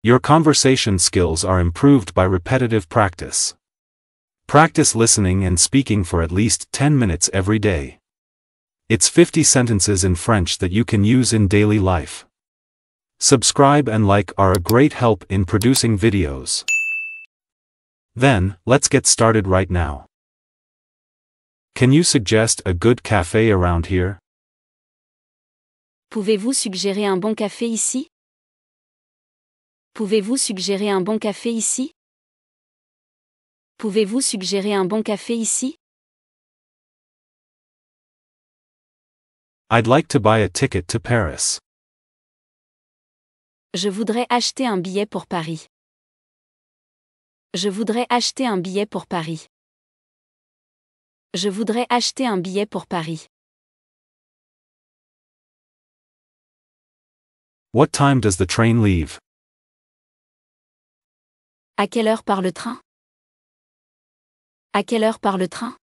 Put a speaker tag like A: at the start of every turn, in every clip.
A: Your conversation skills are improved by repetitive practice. Practice listening and speaking for at least 10 minutes every day. It's 50 sentences in French that you can use in daily life. Subscribe and like are a great help in producing videos. Then, let's get started right now.
B: Can you suggest a good café around here? Pouvez-vous suggérer un bon café ici? Pouvez-vous suggérer un bon café ici Pouvez-vous suggérer un bon café ici I'd like to buy a ticket to Paris.
C: Je voudrais acheter un billet pour Paris. Je voudrais acheter un billet pour Paris.
B: Je voudrais acheter un billet pour Paris. What time does the train leave? À quelle heure part le train À quelle heure part le train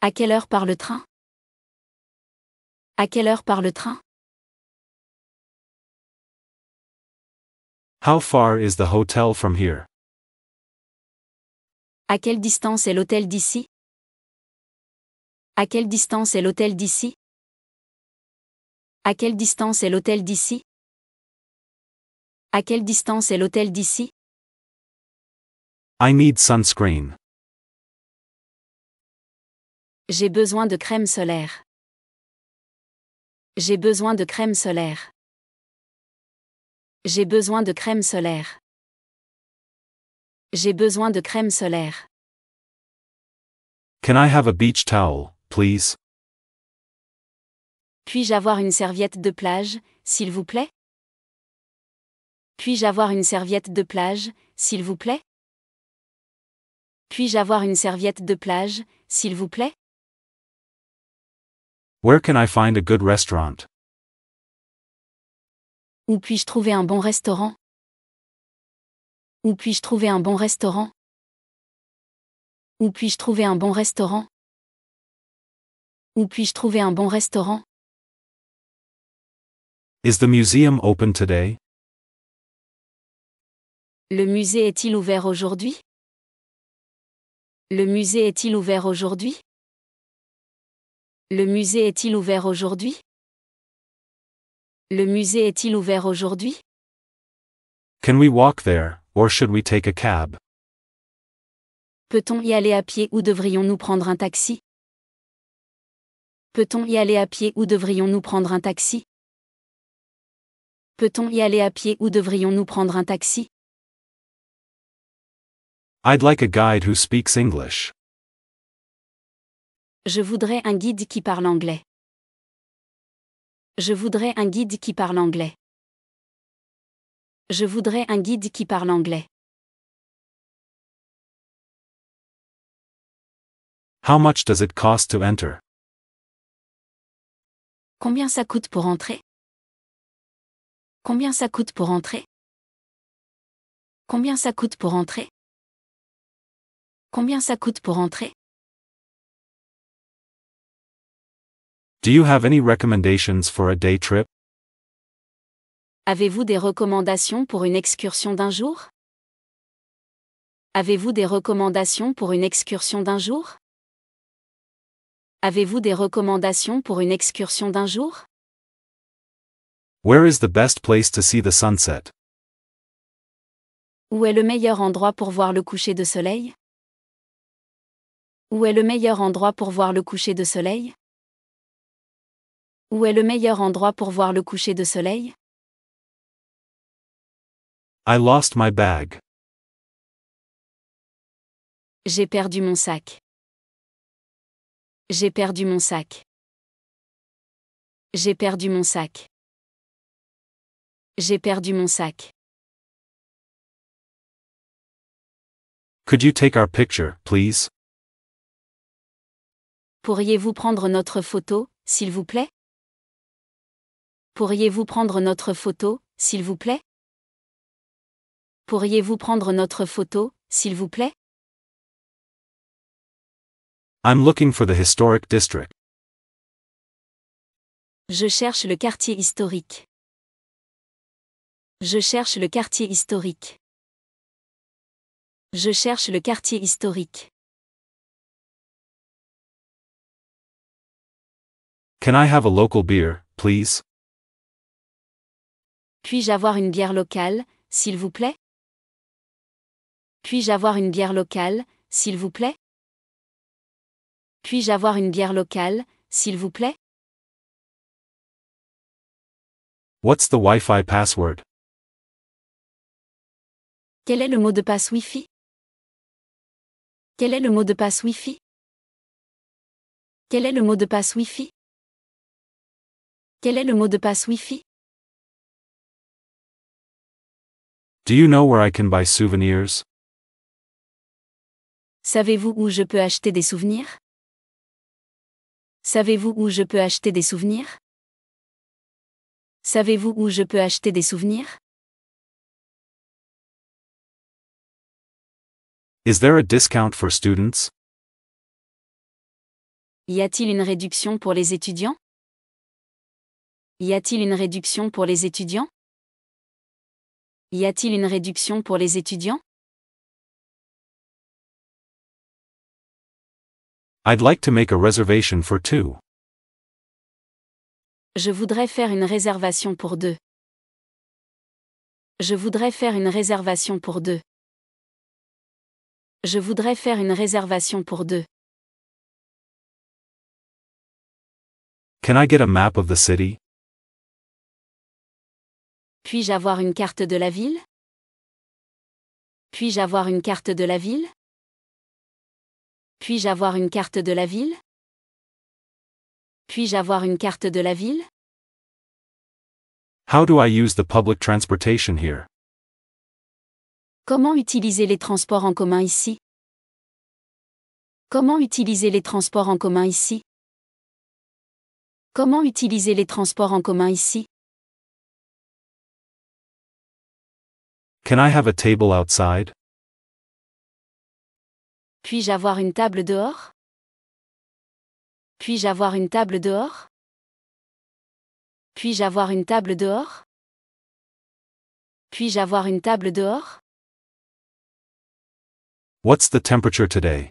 B: À quelle heure part le train À quelle heure part le train How far is the hotel from here À quelle distance est l'hôtel d'ici À quelle distance est l'hôtel d'ici À quelle distance est l'hôtel d'ici à quelle distance est l'hôtel d'ici? I need sunscreen. J'ai besoin de crème solaire. J'ai besoin de crème solaire. J'ai besoin de crème solaire. J'ai besoin de crème solaire. Can I have a beach towel, please? Puis-je avoir une serviette de plage, s'il vous plaît? Puis-je avoir une serviette de plage, s'il vous plaît Puis-je avoir une serviette de plage, s'il vous plaît Where can I find a good restaurant? Où puis-je trouver un bon restaurant Où puis-je trouver un bon restaurant Où puis-je trouver un bon restaurant Où puis-je trouver un bon restaurant Is the museum open today? Le musée est-il ouvert aujourd'hui Le musée est-il ouvert aujourd'hui Le musée est-il ouvert aujourd'hui Le musée est-il ouvert aujourd'hui Can we walk there, or should we take a cab
C: Peut-on y aller à pied ou devrions-nous prendre un taxi Peut-on y aller à pied ou devrions-nous prendre un taxi Peut-on y aller à pied ou devrions-nous prendre un taxi
A: I'd like a guide who speaks
B: English. Je voudrais un guide qui parle anglais. Je voudrais un guide qui parle anglais. Je voudrais un guide qui parle anglais. How much does it cost to enter? Combien ça coûte pour entrer? Combien ça coûte pour entrer? Combien ça coûte pour entrer? Combien ça coûte pour entrer? Do you have any recommendations for a day trip?
C: Avez-vous des recommandations pour une excursion d'un jour? Avez-vous des recommandations pour une excursion d'un jour? Avez-vous des recommandations pour une excursion d'un jour?
A: Where is the best place to see the sunset?
C: Où est le meilleur endroit pour voir le coucher de soleil?
B: Où est le meilleur endroit pour voir le coucher de soleil Où est le meilleur endroit pour voir le coucher de soleil I lost my bag. J'ai perdu mon sac. J'ai perdu mon sac. J'ai perdu mon sac. J'ai perdu mon sac. Could you take our picture, please? Pourriez-vous prendre notre photo, s'il vous plaît Pourriez-vous prendre notre photo, s'il vous plaît Pourriez-vous prendre notre photo, s'il vous plaît I'm looking for the historic district. Je cherche le quartier historique. Je cherche le quartier historique. Je cherche le quartier historique. Can I have a local beer, please? Puis-je avoir une bière locale, s'il vous plaît? Puis-je avoir une bière locale, s'il vous plaît? Puis-je avoir une bière locale, s'il vous plaît? What's the Wi-Fi password? Quel est le mot de passe Wi-Fi? Quel est le mot de passe Wi-Fi? Quel est le mot de passe Wi-Fi? Quel est le mot de passe Wi-Fi? Do you know where I can buy souvenirs? Savez-vous
C: où je peux acheter des souvenirs? Savez-vous où je peux acheter des souvenirs? Savez-vous où je peux acheter des souvenirs?
B: Is there a discount for students? Y a-t-il une réduction pour les étudiants? Y a-t-il une réduction pour les étudiants Y a-t-il une réduction pour les étudiants I'd like to make a reservation for two.
C: Je voudrais faire une réservation pour deux. Je voudrais faire une réservation pour deux. Je voudrais faire une
B: réservation pour deux. Can I get a map of the city? Puis-je avoir une carte de la ville Puis-je avoir une carte de la ville
C: Puis-je avoir une carte de la ville Puis-je avoir une carte de la ville
A: How do I use the public transportation here?
B: Comment utiliser les transports en commun ici Comment utiliser les transports en commun ici Comment utiliser les transports en commun ici Can I have a table outside? Puis-je avoir une table dehors? Puis-je avoir une table dehors? Puis-je avoir une table dehors? Puis-je avoir une table dehors? What's the temperature today?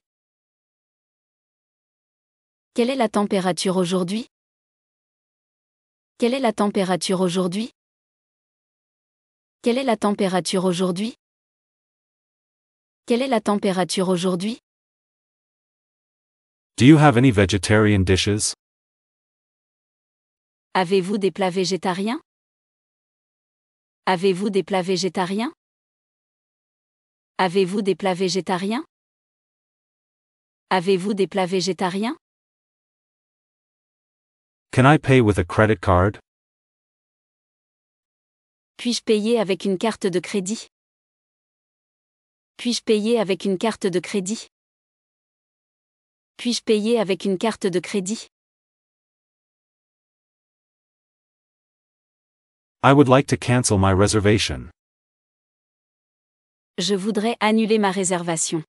B: Quelle est la température aujourd'hui? Quelle est la température aujourd'hui? Quelle est la température aujourd'hui Quelle est la température aujourd'hui Do you have any vegetarian dishes? Avez-vous des plats végétariens Avez-vous des plats végétariens Avez-vous des plats végétariens Avez-vous des plats végétariens Can I pay with a credit card? Puis-je payer avec une carte de crédit Puis-je payer avec une carte de crédit Puis-je payer avec une carte de crédit I would like to cancel my reservation. Je voudrais annuler ma réservation.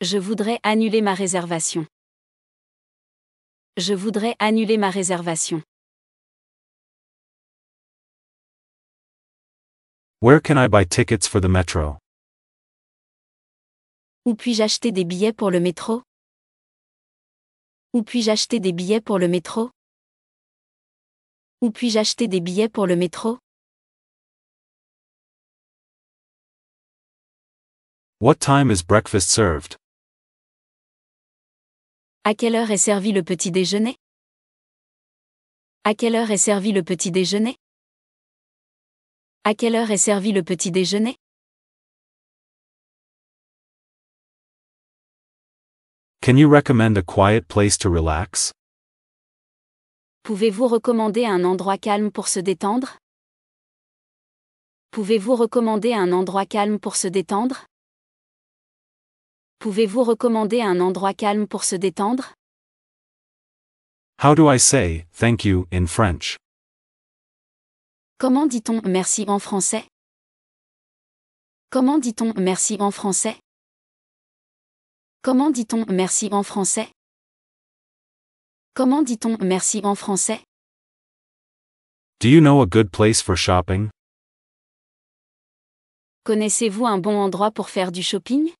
B: Je voudrais annuler ma réservation. Je voudrais annuler ma réservation. I buy Où puis-je acheter des billets pour le métro? Où puis-je acheter des billets pour le métro? Où puis-je acheter des billets pour le métro? What is À quelle heure est servi le petit déjeuner? À quelle heure est servi le petit déjeuner? À quelle heure est servi le petit déjeuner Can you recommend a quiet place to relax?
C: Pouvez-vous recommander un endroit calme pour se détendre Pouvez-vous recommander un endroit calme pour se détendre Pouvez-vous recommander un endroit calme pour se détendre
B: How do I say thank you in French?
C: Comment dit-on merci en
B: français Comment dit-on merci en français Comment dit-on merci en français Comment dit-on merci en français
A: Do you know a good place for shopping
B: Connaissez-vous un bon endroit pour faire du shopping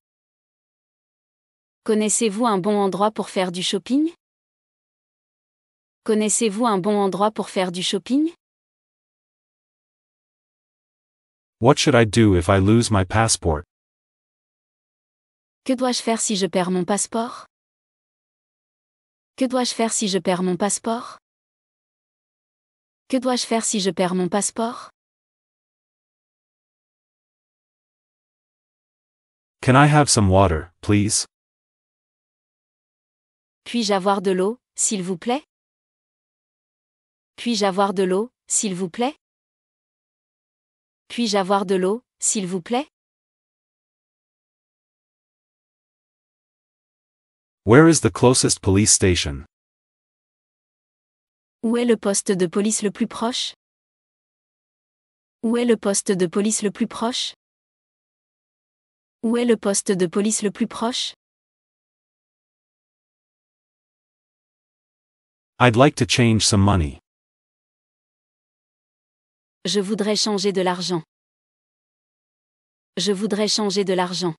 B: Connaissez-vous un bon endroit pour faire du shopping Connaissez-vous un bon endroit pour faire du shopping What should I do if I lose my passport?
C: Que dois-je faire si je perds mon passeport? Que dois-je faire si je perds mon passeport? Que dois-je faire si je perds mon passeport?
B: Can I have some water, please? Puis-je avoir de l'eau, s'il vous plaît? Puis-je avoir de l'eau, s'il vous plaît? Puis-je avoir de l'eau, s'il vous plaît Where is the closest police station? Où est le poste de police le plus proche? Où est le poste de police le plus proche? Où est le poste de police le plus proche? I'd like to change some money. Je voudrais changer de l'argent. Je voudrais changer de l'argent.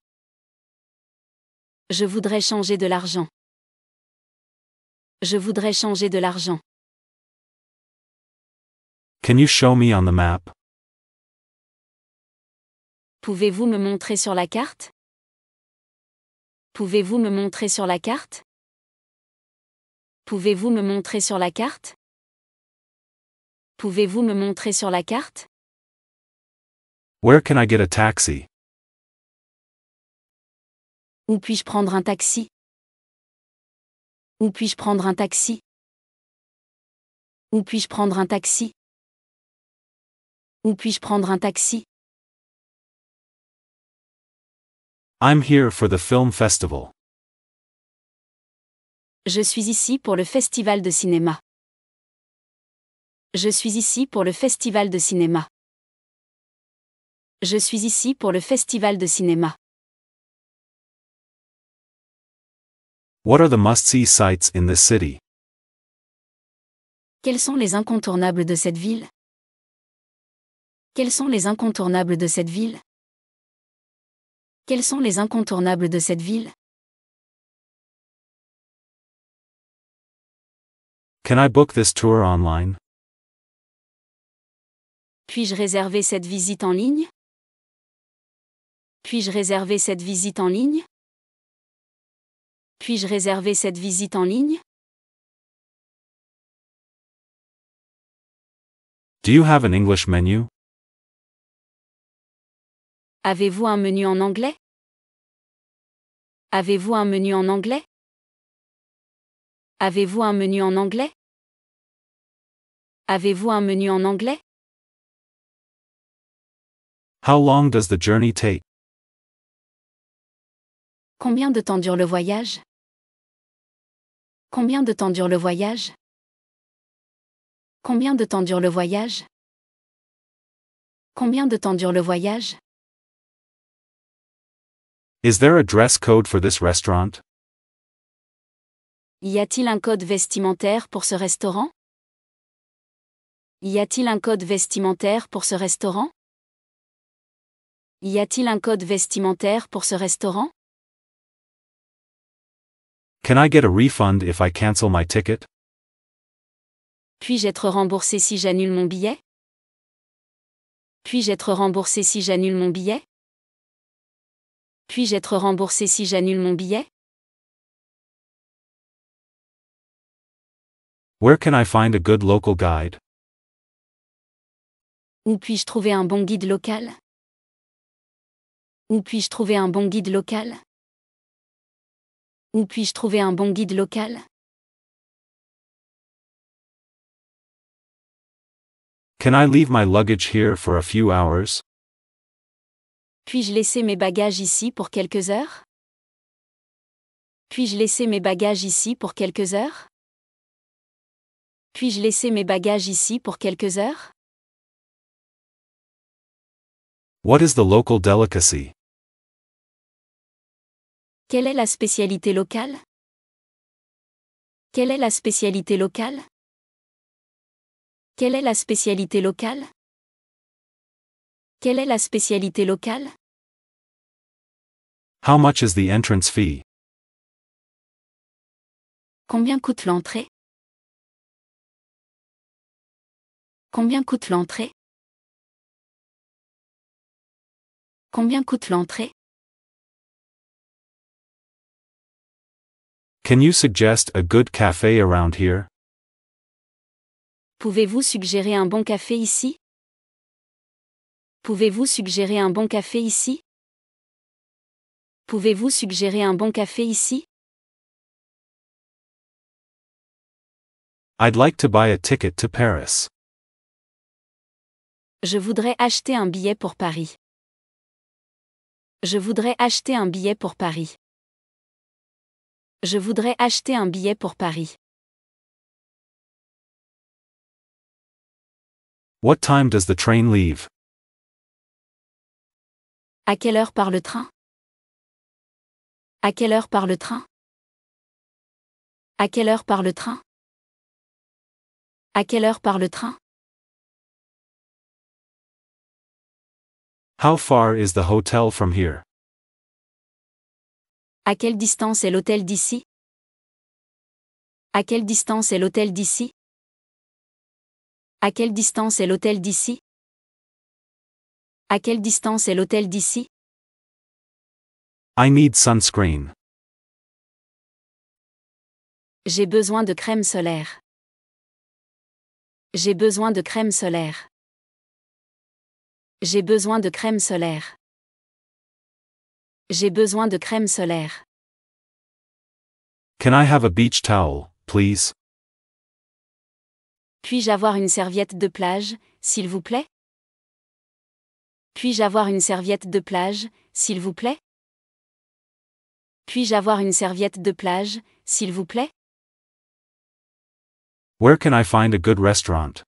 B: Je voudrais changer de l'argent. Je voudrais changer de l'argent. Can you show me on the map? Pouvez-vous me montrer sur la carte? Pouvez-vous me montrer sur la carte? Pouvez-vous me montrer sur la carte? Pouvez-vous me montrer sur la carte? Where can I get a taxi? Où puis-je prendre un taxi? Où puis-je prendre un taxi? Où puis-je prendre un taxi? Où puis-je prendre un taxi? I'm here for the film festival. Je suis ici pour le festival de cinéma. Je suis ici pour le festival de cinéma. Je suis ici pour le festival de cinéma. What are the must-see sites in this city?
C: Quels sont les incontournables de cette ville? Quels sont les incontournables de cette ville? Quels sont les incontournables de cette ville?
B: Can I book this tour online?
C: Puis-je réserver cette visite en ligne Puis-je réserver cette visite en ligne
B: Puis-je réserver cette visite en ligne Do you have an English menu? Avez-vous un menu en anglais Avez-vous un menu en anglais Avez-vous un menu en anglais Avez-vous un menu en anglais How long does the journey take? Combien de temps dure le voyage? Combien de temps dure le voyage? Combien de temps dure le voyage? Combien
C: de temps dure le voyage?
B: Is there a dress code for
A: this restaurant?
C: Y a-t-il un code vestimentaire pour ce restaurant? Y a-t-il un code vestimentaire pour ce restaurant? Y a-t-il un code vestimentaire pour ce restaurant?
A: Can I get a refund if I cancel my ticket?
C: Puis-je être remboursé si j'annule mon billet? Puis-je être remboursé si j'annule mon billet? Puis-je être remboursé si j'annule
B: mon billet? Where can I find a good local guide? Où puis-je trouver un bon guide local? Où puis-je trouver un bon guide local Où puis-je trouver un bon guide local Can I leave my luggage here for a few hours? Puis-je laisser mes bagages ici pour quelques heures Puis-je laisser mes bagages ici pour quelques heures Puis-je laisser mes bagages ici pour quelques heures What is the local delicacy? Quelle est la spécialité locale Quelle est la spécialité locale Quelle est la spécialité locale Quelle est la spécialité locale How much is the entrance fee? Combien coûte l'entrée Combien coûte l'entrée Combien coûte l'entrée Can you suggest a good cafe around here? Pouvez-vous suggérer un bon café ici? Pouvez-vous suggérer un bon café ici? Pouvez-vous suggérer un bon café ici? I'd like to buy a ticket to Paris.
C: Je voudrais acheter un billet pour Paris. Je voudrais acheter un billet pour Paris.
B: Je voudrais acheter un billet pour Paris. What time does the train leave? À quelle heure part le train? À quelle heure part le train? À quelle heure part le train? À quelle heure part le train? How far is the hotel from here? À quelle distance est l'hôtel d'ici À quelle distance est l'hôtel d'ici À quelle distance est l'hôtel d'ici À quelle distance est l'hôtel d'ici I need sunscreen. J'ai besoin de crème solaire. J'ai besoin de crème solaire. J'ai besoin de crème solaire. J'ai besoin de crème solaire. Can I have a beach towel, please? Puis-je avoir une serviette de plage, s'il vous plaît? Puis-je avoir une serviette de plage, s'il vous plaît? Puis-je avoir une serviette de plage, s'il vous plaît? Where can I find a good restaurant?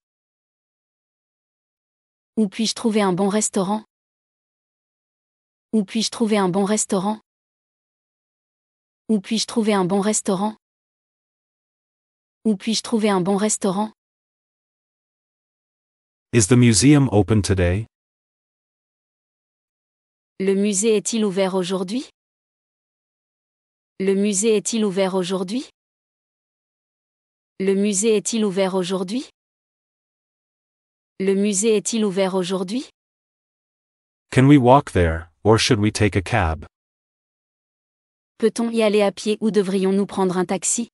B: Où puis-je trouver un bon restaurant? Où puis-je trouver un bon restaurant Où puis-je trouver un bon restaurant Où puis-je trouver un bon restaurant Is the museum open today? Le musée est-il ouvert aujourd'hui Le musée est-il ouvert aujourd'hui Le musée est-il ouvert aujourd'hui Le musée est-il ouvert aujourd'hui Can we walk there? or should we take a cab?
C: Peut-on y aller à pied ou devrions-nous prendre un taxi?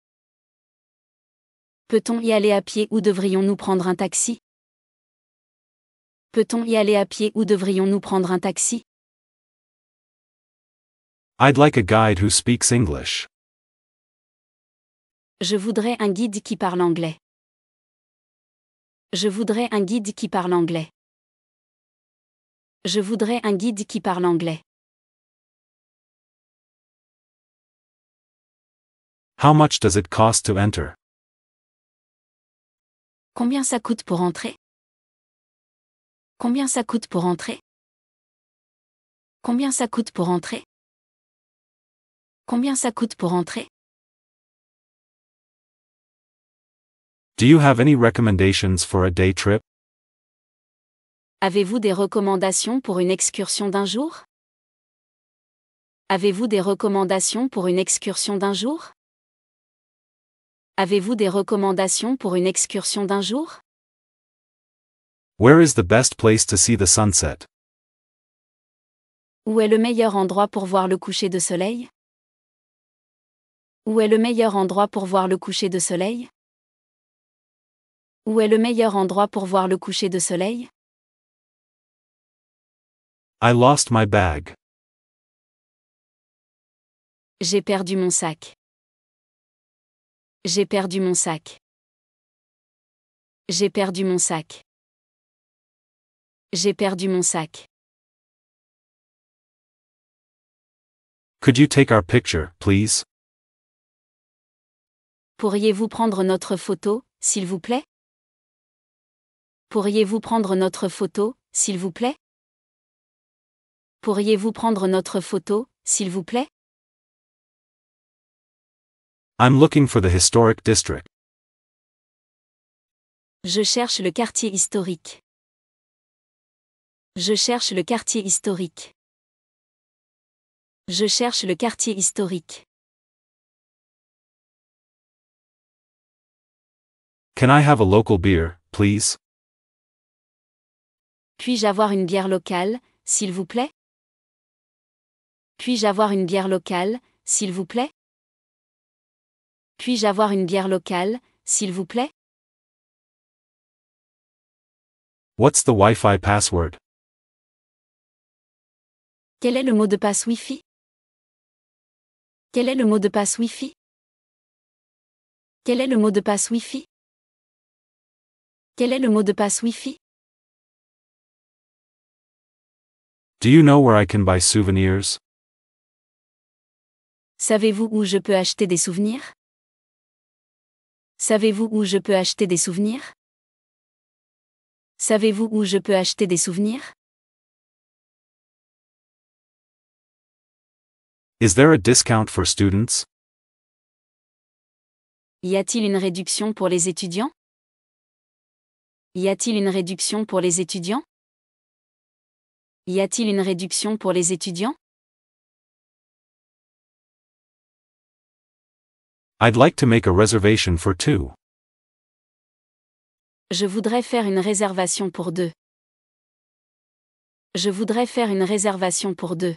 C: Peut-on y aller à pied ou devrions-nous prendre un taxi? Peut-on y aller à pied ou devrions-nous prendre un taxi?
A: I'd like a guide who speaks
B: English. Je voudrais un guide qui parle anglais. Je voudrais un guide qui parle anglais. Je voudrais un guide qui parle anglais. How much does it cost to Combien ça coûte pour entrer? Combien ça coûte pour entrer? Combien ça coûte pour entrer? Combien ça coûte pour entrer? Do you have any recommendations for a day trip?
C: Avez-vous des recommandations pour une excursion d'un jour Avez-vous des recommandations pour une excursion d'un jour Avez-vous des recommandations pour une excursion d'un jour
A: Where is the best place to see the sunset
C: Où est le meilleur endroit pour voir le coucher de soleil
B: Où est le meilleur endroit pour voir le coucher de soleil Où est le meilleur endroit pour voir le coucher de soleil I lost my bag. J'ai perdu mon sac. J'ai perdu mon sac. J'ai perdu mon sac. J'ai perdu mon sac. Could you take our picture, please? Pourriez-vous prendre notre photo, s'il vous plaît? Pourriez-vous prendre notre photo, s'il vous plaît? Pourriez-vous prendre notre photo, s'il vous plaît? I'm looking for the historic district. Je cherche le quartier historique. Je cherche le quartier historique. Je cherche le quartier historique. Can I have a local beer, please? Puis-je avoir une bière locale, s'il vous plaît? Puis-je avoir une bière locale, s'il vous plaît Puis-je avoir une bière locale, s'il vous plaît What's the Wi-Fi password Quel est le mot de passe Wi-Fi Quel est le mot de passe Wi-Fi Quel est le mot de passe Wi-Fi Quel est le mot de passe Wi-Fi Do you know where I can buy souvenirs Savez-vous
C: où je peux acheter des souvenirs Savez-vous où je peux acheter des souvenirs Savez-vous où je peux acheter des souvenirs
B: Is there a discount for students Y a-t-il une réduction pour les étudiants Y a-t-il une réduction pour les étudiants Y a-t-il une réduction pour les étudiants I'd like to make a reservation for two.
C: Je voudrais faire une réservation pour deux. Je voudrais faire une réservation pour deux.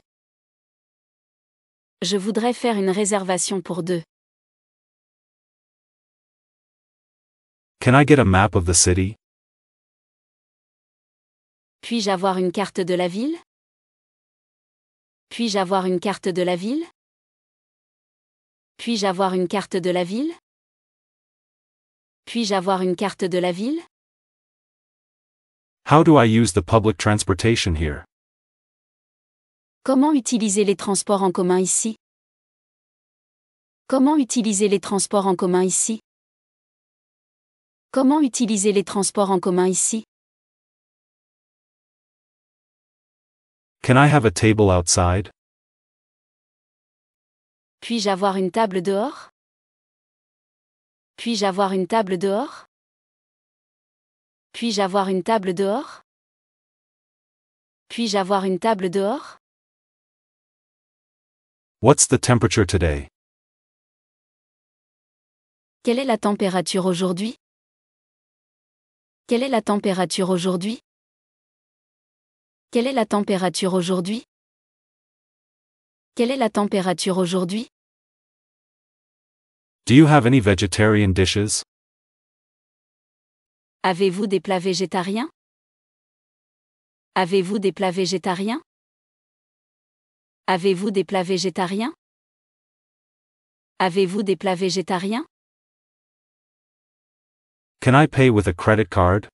C: Je voudrais faire une
B: réservation pour deux. Can I get a map of the city? Puis-je avoir une carte de la ville? Puis-je avoir une carte de la ville?
C: Puis-je avoir une carte de la ville Puis-je avoir une carte de la ville
A: How do I use the public transportation here
B: Comment utiliser les transports en commun ici Comment utiliser les transports en commun ici Comment utiliser les transports en commun ici Can I have a table outside puis-je avoir une table dehors Puis-je avoir une table dehors Puis-je avoir une table dehors Puis-je avoir une table dehors What's the temperature today Quelle est la température aujourd'hui Quelle est la température aujourd'hui Quelle est la température aujourd'hui quelle est la température aujourd'hui? Do you have any vegetarian dishes? Avez-vous des plats végétariens? Avez-vous des plats végétariens? Avez-vous des plats végétariens? Avez-vous des plats végétariens? Can I pay with a credit card?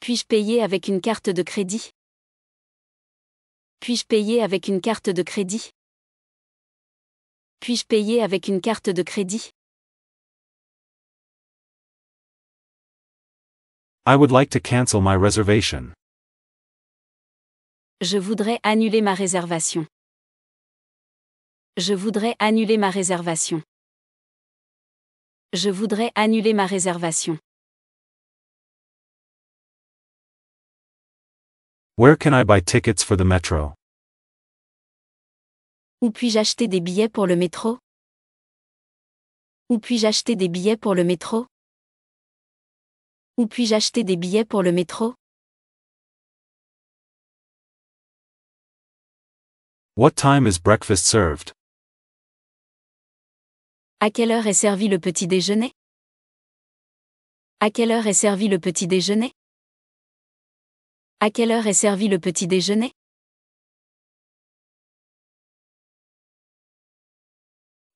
B: Puis-je payer avec une carte de crédit? Puis-je payer avec une carte de crédit Puis-je payer avec une carte de crédit I would like to cancel my reservation. Je voudrais annuler ma réservation. Je voudrais annuler ma réservation. Je voudrais annuler ma réservation. Where can I buy tickets for the metro? Où puis-je acheter des billets pour le métro? Où puis-je acheter des billets pour le métro? Où puis-je acheter des billets pour le métro? What time is breakfast served? À quelle heure est servi le petit déjeuner? À quelle heure est servi le petit déjeuner? À quelle heure est servi le petit déjeuner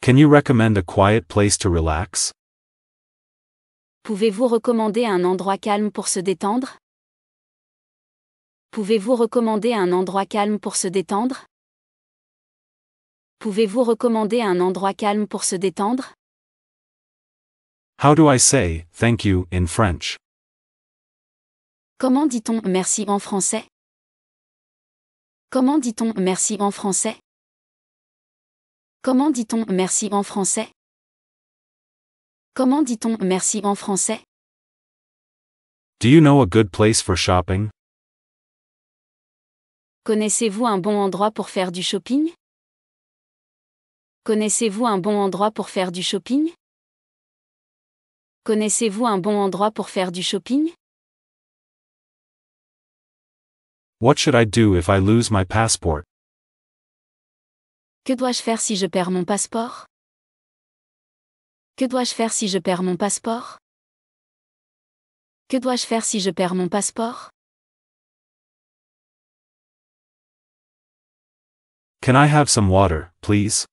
B: Can you recommend a quiet place to relax?
C: Pouvez-vous recommander un endroit calme pour se détendre Pouvez-vous recommander un endroit calme pour se détendre Pouvez-vous recommander un endroit calme pour se détendre
B: How do I say thank you in French?
C: Comment dit-on merci en
B: français Comment dit-on merci en français Comment dit-on merci en français Comment dit-on merci en français
A: Do you know a good place for shopping
B: Connaissez-vous un bon endroit pour faire du shopping Connaissez-vous un bon endroit pour faire du shopping Connaissez-vous un bon endroit pour faire du shopping What should I do if I lose my passport?
C: Que dois-je faire si je perds mon passeport? Que dois-je faire si je perds mon passeport? Que dois-je faire si je perds mon passeport?
B: Can I have some water, please?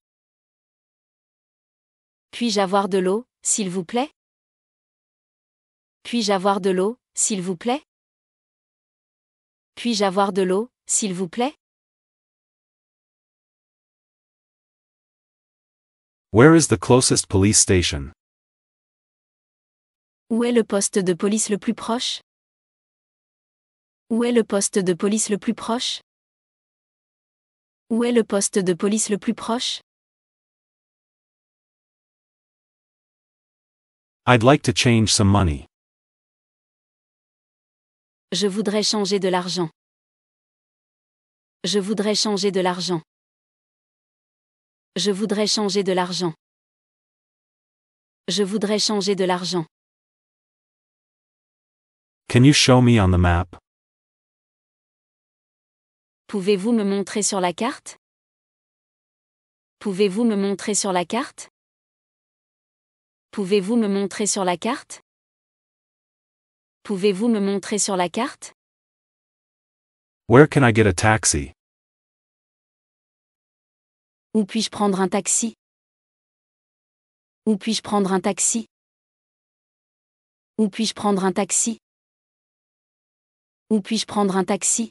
B: Puis-je avoir de l'eau, s'il vous plaît? Puis-je avoir de l'eau, s'il vous plaît? Puis-je avoir de l'eau, s'il vous plaît Where is the closest police station? Où est le poste de police le plus proche? Où est le poste de police le plus proche? Où est le poste de police le plus proche? I'd like to change some money. Je voudrais changer de l'argent. Je voudrais changer de l'argent. Je voudrais changer de l'argent. Je voudrais changer de l'argent. Can you show me on the map? Pouvez-vous me montrer sur la carte? Pouvez-vous me montrer sur la carte? Pouvez-vous me montrer sur la carte? Pouvez-vous me montrer sur la carte? Where can I get a taxi? Où puis-je prendre un taxi? Où puis-je prendre un taxi? Où puis-je prendre un taxi? Où puis-je prendre un taxi?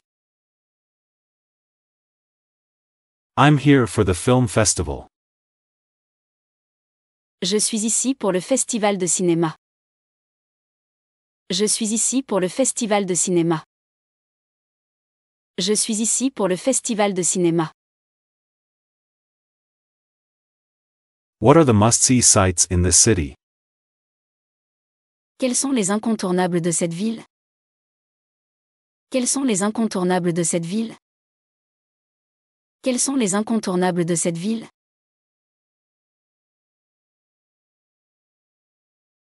B: I'm here for the film festival. Je suis ici pour le festival de cinéma. Je suis ici pour le festival de cinéma. Je suis ici pour le festival de cinéma. What are the must-see sites in this city?
C: Quels sont les incontournables de cette ville? Quels sont les incontournables de cette ville? Quels sont les incontournables de cette ville?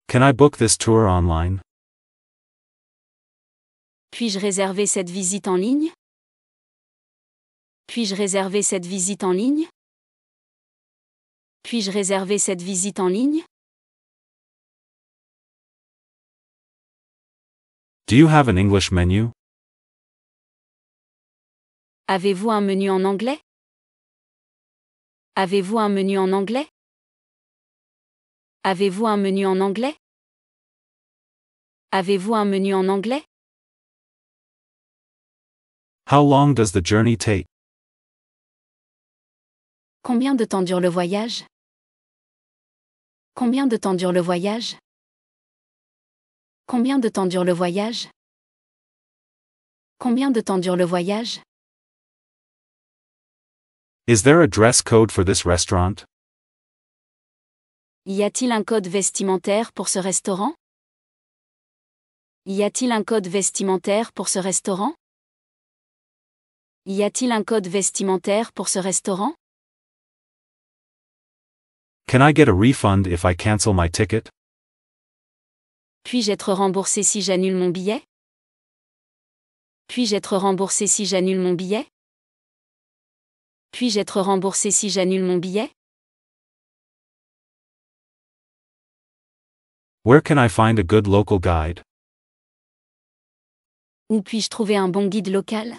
B: Can I book this tour online?
C: Puis-je réserver cette visite en ligne Puis-je réserver cette visite en ligne
B: Puis-je réserver cette visite en ligne Do you have an English menu? Avez-vous un menu en anglais Avez-vous un menu en anglais Avez-vous un menu en anglais Avez-vous un menu en anglais How long does the journey take? Combien de temps dure le voyage? Combien de temps dure le voyage? Combien de temps dure le voyage? Combien
C: de temps dure le voyage?
B: Is there a dress code for
A: this restaurant?
C: Y a-t-il un code vestimentaire pour ce restaurant? Y a-t-il un code vestimentaire pour ce restaurant? Y a-t-il un code vestimentaire pour ce restaurant?
A: Can I get a refund if I cancel my ticket?
C: Puis-je être remboursé si j'annule mon billet? Puis-je être remboursé si j'annule mon billet? Puis-je être remboursé si j'annule
B: mon billet? Where can I find a good local guide? Où puis-je trouver un bon guide local?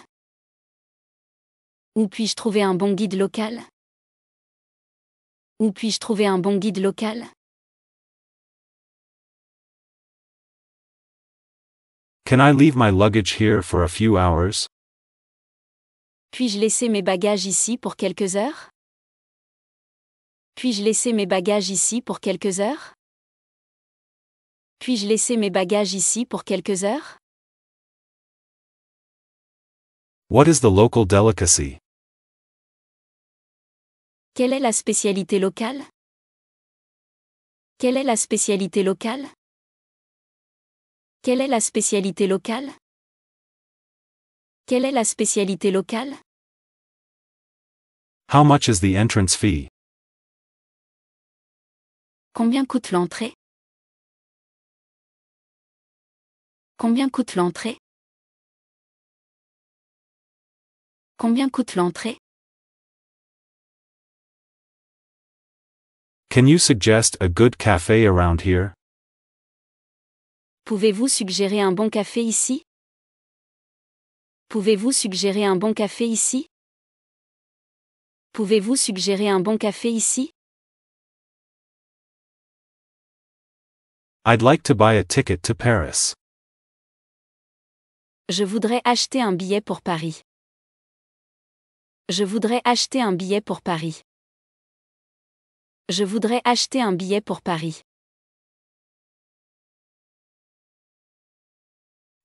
B: Où puis-je trouver un bon guide local Où puis-je trouver un bon guide local Can I leave my luggage here for a few hours? Puis-je laisser mes bagages ici pour quelques heures Puis-je laisser mes bagages ici pour quelques heures Puis-je laisser mes bagages ici pour quelques heures What is the local delicacy? Quelle est la spécialité locale Quelle est la spécialité locale Quelle est la spécialité locale Quelle est la spécialité locale How much is the entrance fee? Combien coûte l'entrée Combien coûte l'entrée Combien coûte l'entrée Can you suggest a good cafe around here? Pouvez-vous suggérer un bon café ici? Pouvez-vous suggérer un bon café ici? Pouvez-vous suggérer un bon café ici? I'd like to buy a ticket to Paris.
C: Je voudrais acheter un billet pour Paris. Je voudrais acheter un billet pour Paris.
B: Je voudrais acheter un billet pour Paris.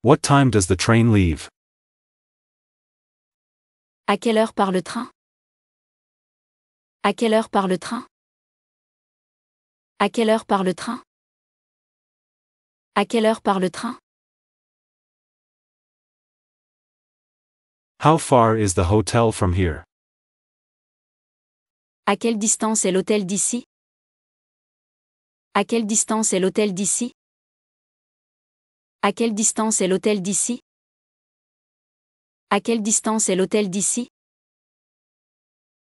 B: What time does the train leave? À quelle heure part le train? À quelle heure part le train? À quelle heure part le train? À quelle heure part le train? How far is the hotel from here? À quelle distance est l'hôtel d'ici À quelle distance est l'hôtel d'ici À quelle distance est l'hôtel d'ici À quelle distance est l'hôtel d'ici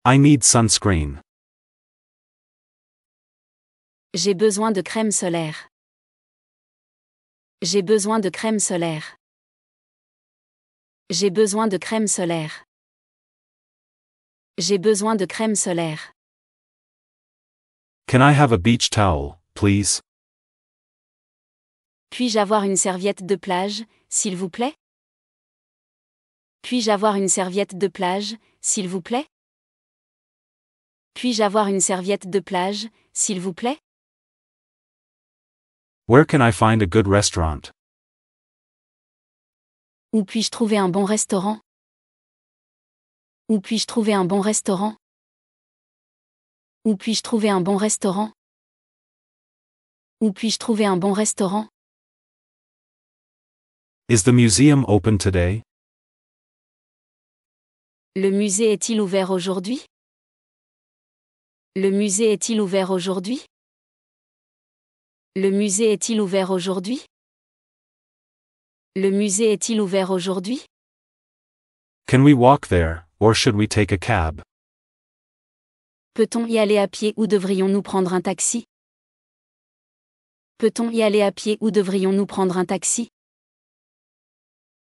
B: I need sunscreen. J'ai besoin de crème solaire. J'ai besoin de crème solaire. J'ai besoin de crème solaire. J'ai besoin de crème solaire. Can I have a beach towel, please? Puis-je avoir une serviette de plage, s'il vous plaît? Puis-je avoir une serviette de plage, s'il vous plaît? Puis-je avoir une serviette de plage, s'il vous plaît? Where can I find a good restaurant? Où puis-je trouver un bon restaurant? Où puis-je trouver un bon restaurant Où puis-je trouver un bon restaurant Où puis-je trouver un bon restaurant Is the museum open today? Le musée est-il ouvert aujourd'hui Le musée est-il ouvert aujourd'hui Le musée est-il ouvert aujourd'hui Le musée est-il ouvert aujourd'hui Can we walk there? or should we take a cab?
C: Peut-on y aller à pied ou devrions-nous prendre un taxi? Peut-on y aller à pied ou devrions-nous prendre un taxi?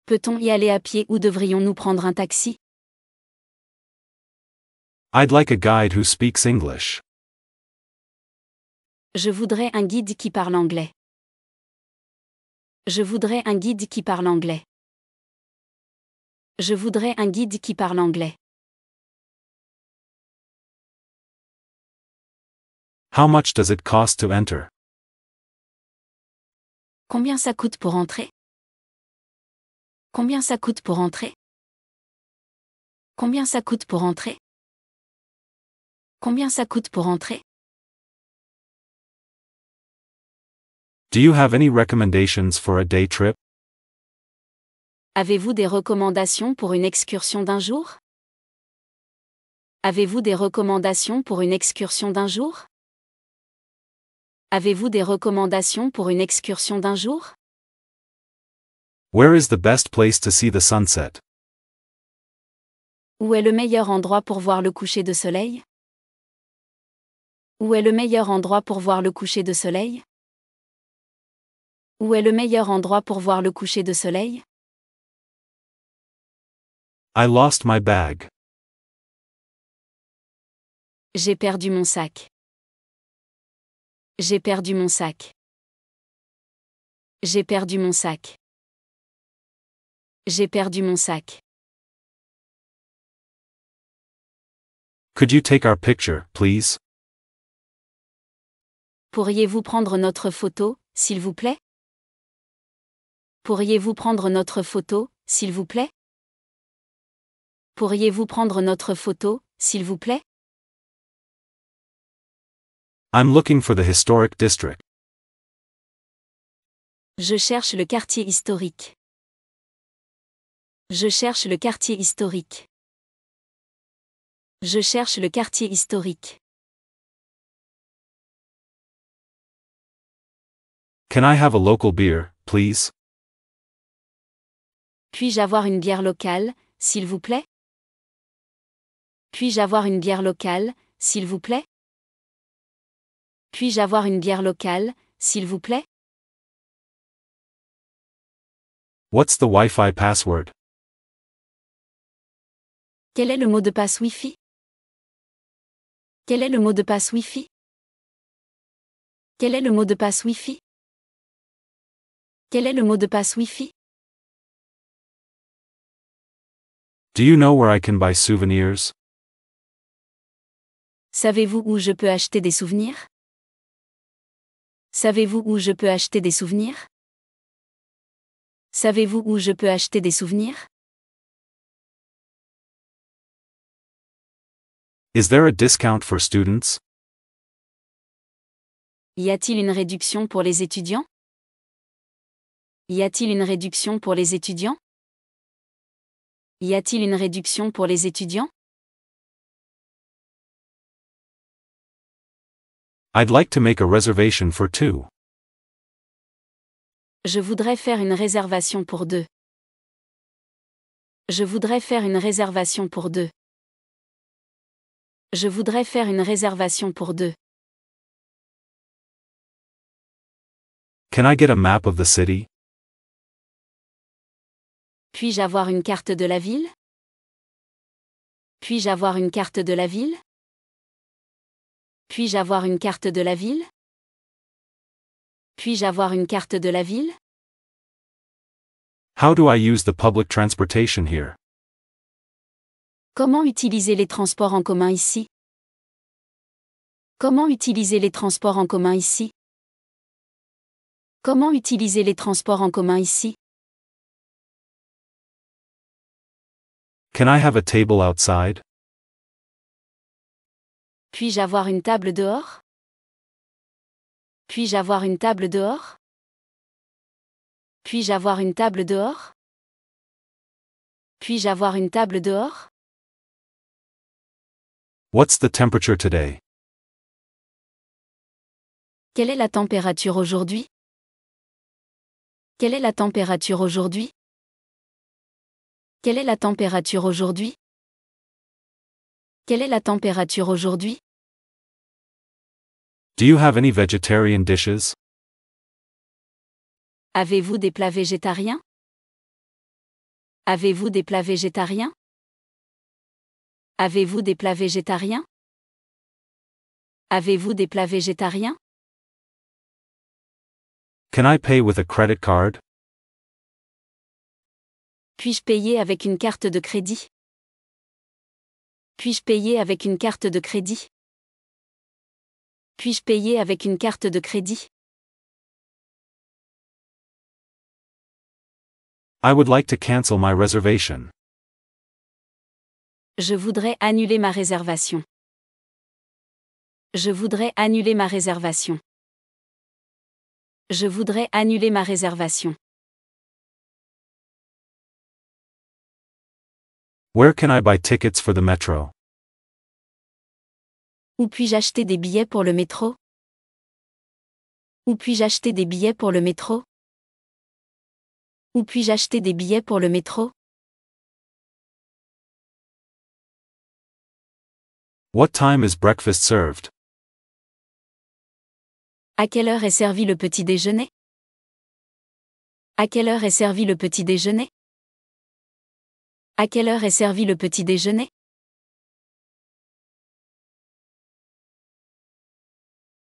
C: Peut-on y aller à pied ou devrions-nous prendre un taxi?
A: I'd like a guide who speaks
B: English. Je voudrais un guide qui parle anglais. Je voudrais un guide qui parle anglais. Je voudrais un guide qui parle anglais. How much does it cost to Combien ça coûte pour entrer? Combien ça coûte pour entrer? Combien ça coûte pour entrer? Combien ça coûte pour entrer? Do you have any recommendations for a day trip?
C: Avez-vous des recommandations pour une excursion d'un jour Avez-vous des recommandations pour une excursion d'un jour Avez-vous des recommandations pour une excursion d'un jour
A: Where is the best place to see the sunset
C: Où est le meilleur endroit pour voir le coucher de soleil
B: Où est le meilleur endroit pour voir le coucher de soleil Où est le meilleur endroit pour voir le coucher de soleil I lost my bag. J'ai perdu mon sac. J'ai perdu mon sac. J'ai perdu mon sac. J'ai perdu mon sac. Could you take our picture, please? Pourriez-vous prendre notre photo, s'il vous plaît? Pourriez-vous prendre notre photo, s'il vous plaît? Pourriez-vous prendre notre photo, s'il vous plaît? I'm looking for the historic district. Je cherche le quartier historique. Je cherche le quartier historique. Je cherche le quartier historique. Can I have a local beer, please? Puis-je avoir une bière locale, s'il vous plaît? Puis-je avoir une bière locale, s'il vous plaît Puis-je avoir une bière locale, s'il vous plaît What's the Wi-Fi password Quel est le mot de passe Wi-Fi Quel est le mot de passe Wi-Fi Quel est le mot de passe Wi-Fi Quel est le mot de passe Wi-Fi Do you know where I can buy souvenirs
C: Savez-vous où je peux acheter des souvenirs Savez-vous où je peux acheter des souvenirs Savez-vous où je peux acheter des souvenirs
B: Is there a discount for students? Y a-t-il une réduction pour les étudiants? Y a-t-il une réduction pour les étudiants? Y a-t-il une réduction pour les étudiants? I'd like to make a reservation for two.
C: Je voudrais faire une réservation pour deux. Je voudrais faire une réservation pour deux. Je voudrais faire une
B: réservation pour deux. Can I get a map of the city? Puis-je avoir une carte de la ville? Puis-je avoir une carte de la ville?
C: Puis-je avoir une carte de la ville Puis-je avoir une carte de la ville
A: How do I use the public transportation here
B: Comment utiliser les transports en commun ici Comment utiliser les transports en commun ici Comment utiliser les transports en commun ici Can I have a table outside puis-je avoir une table dehors Puis-je avoir une table dehors Puis-je avoir une table dehors Puis-je avoir une table dehors What's the temperature today Quelle est la température aujourd'hui Quelle est la température aujourd'hui Quelle est la température aujourd'hui quelle est la température aujourd'hui? Do you have any vegetarian dishes? Avez-vous des plats végétariens? Avez-vous des plats végétariens? Avez-vous des plats végétariens? Avez-vous des plats végétariens? Can I pay with a credit card? Puis-je payer avec une carte de crédit? Puis-je payer avec une carte de crédit Puis-je payer avec une carte de crédit I would like to cancel my reservation. Je voudrais annuler ma réservation. Je voudrais annuler ma réservation. Je voudrais annuler ma réservation. Where can I buy tickets for the metro? Où puis-je acheter des billets pour le métro? Où puis-je acheter des billets pour le métro? Où puis-je acheter des billets pour le métro? What time is breakfast served? À quelle heure est servi le petit déjeuner? À quelle heure est servi le petit déjeuner? À quelle heure est servi le petit déjeuner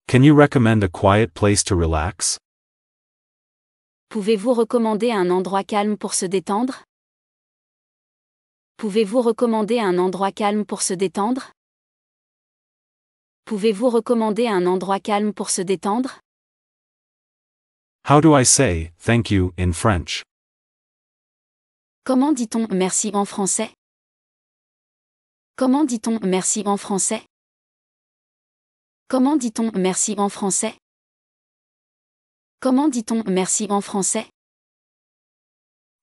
B: Can you recommend a quiet place to relax?
C: Pouvez-vous recommander un endroit calme pour se détendre Pouvez-vous recommander un endroit calme pour se détendre Pouvez-vous recommander un endroit calme pour se détendre
B: How do I say thank you in French?
C: Comment dit-on merci en
B: français Comment dit-on merci en français Comment dit-on merci en français Comment dit-on merci en français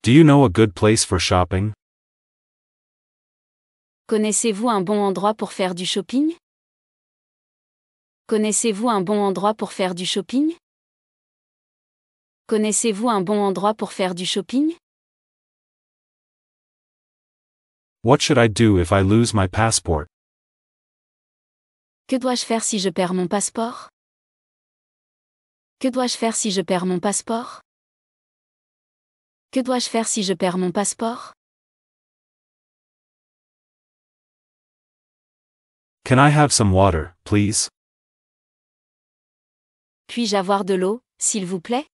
A: Do you know a good place for shopping
B: Connaissez-vous un bon endroit pour faire du shopping Connaissez-vous un bon endroit pour faire du shopping Connaissez-vous un bon endroit pour faire du shopping What should I do if I lose my passport?
C: Que dois-je faire si je perds mon passeport? Que dois-je faire si je perds mon passeport? Que dois-je faire si je perds mon passeport?
B: Can I have some water, please? Puis-je avoir de l'eau, s'il vous plaît?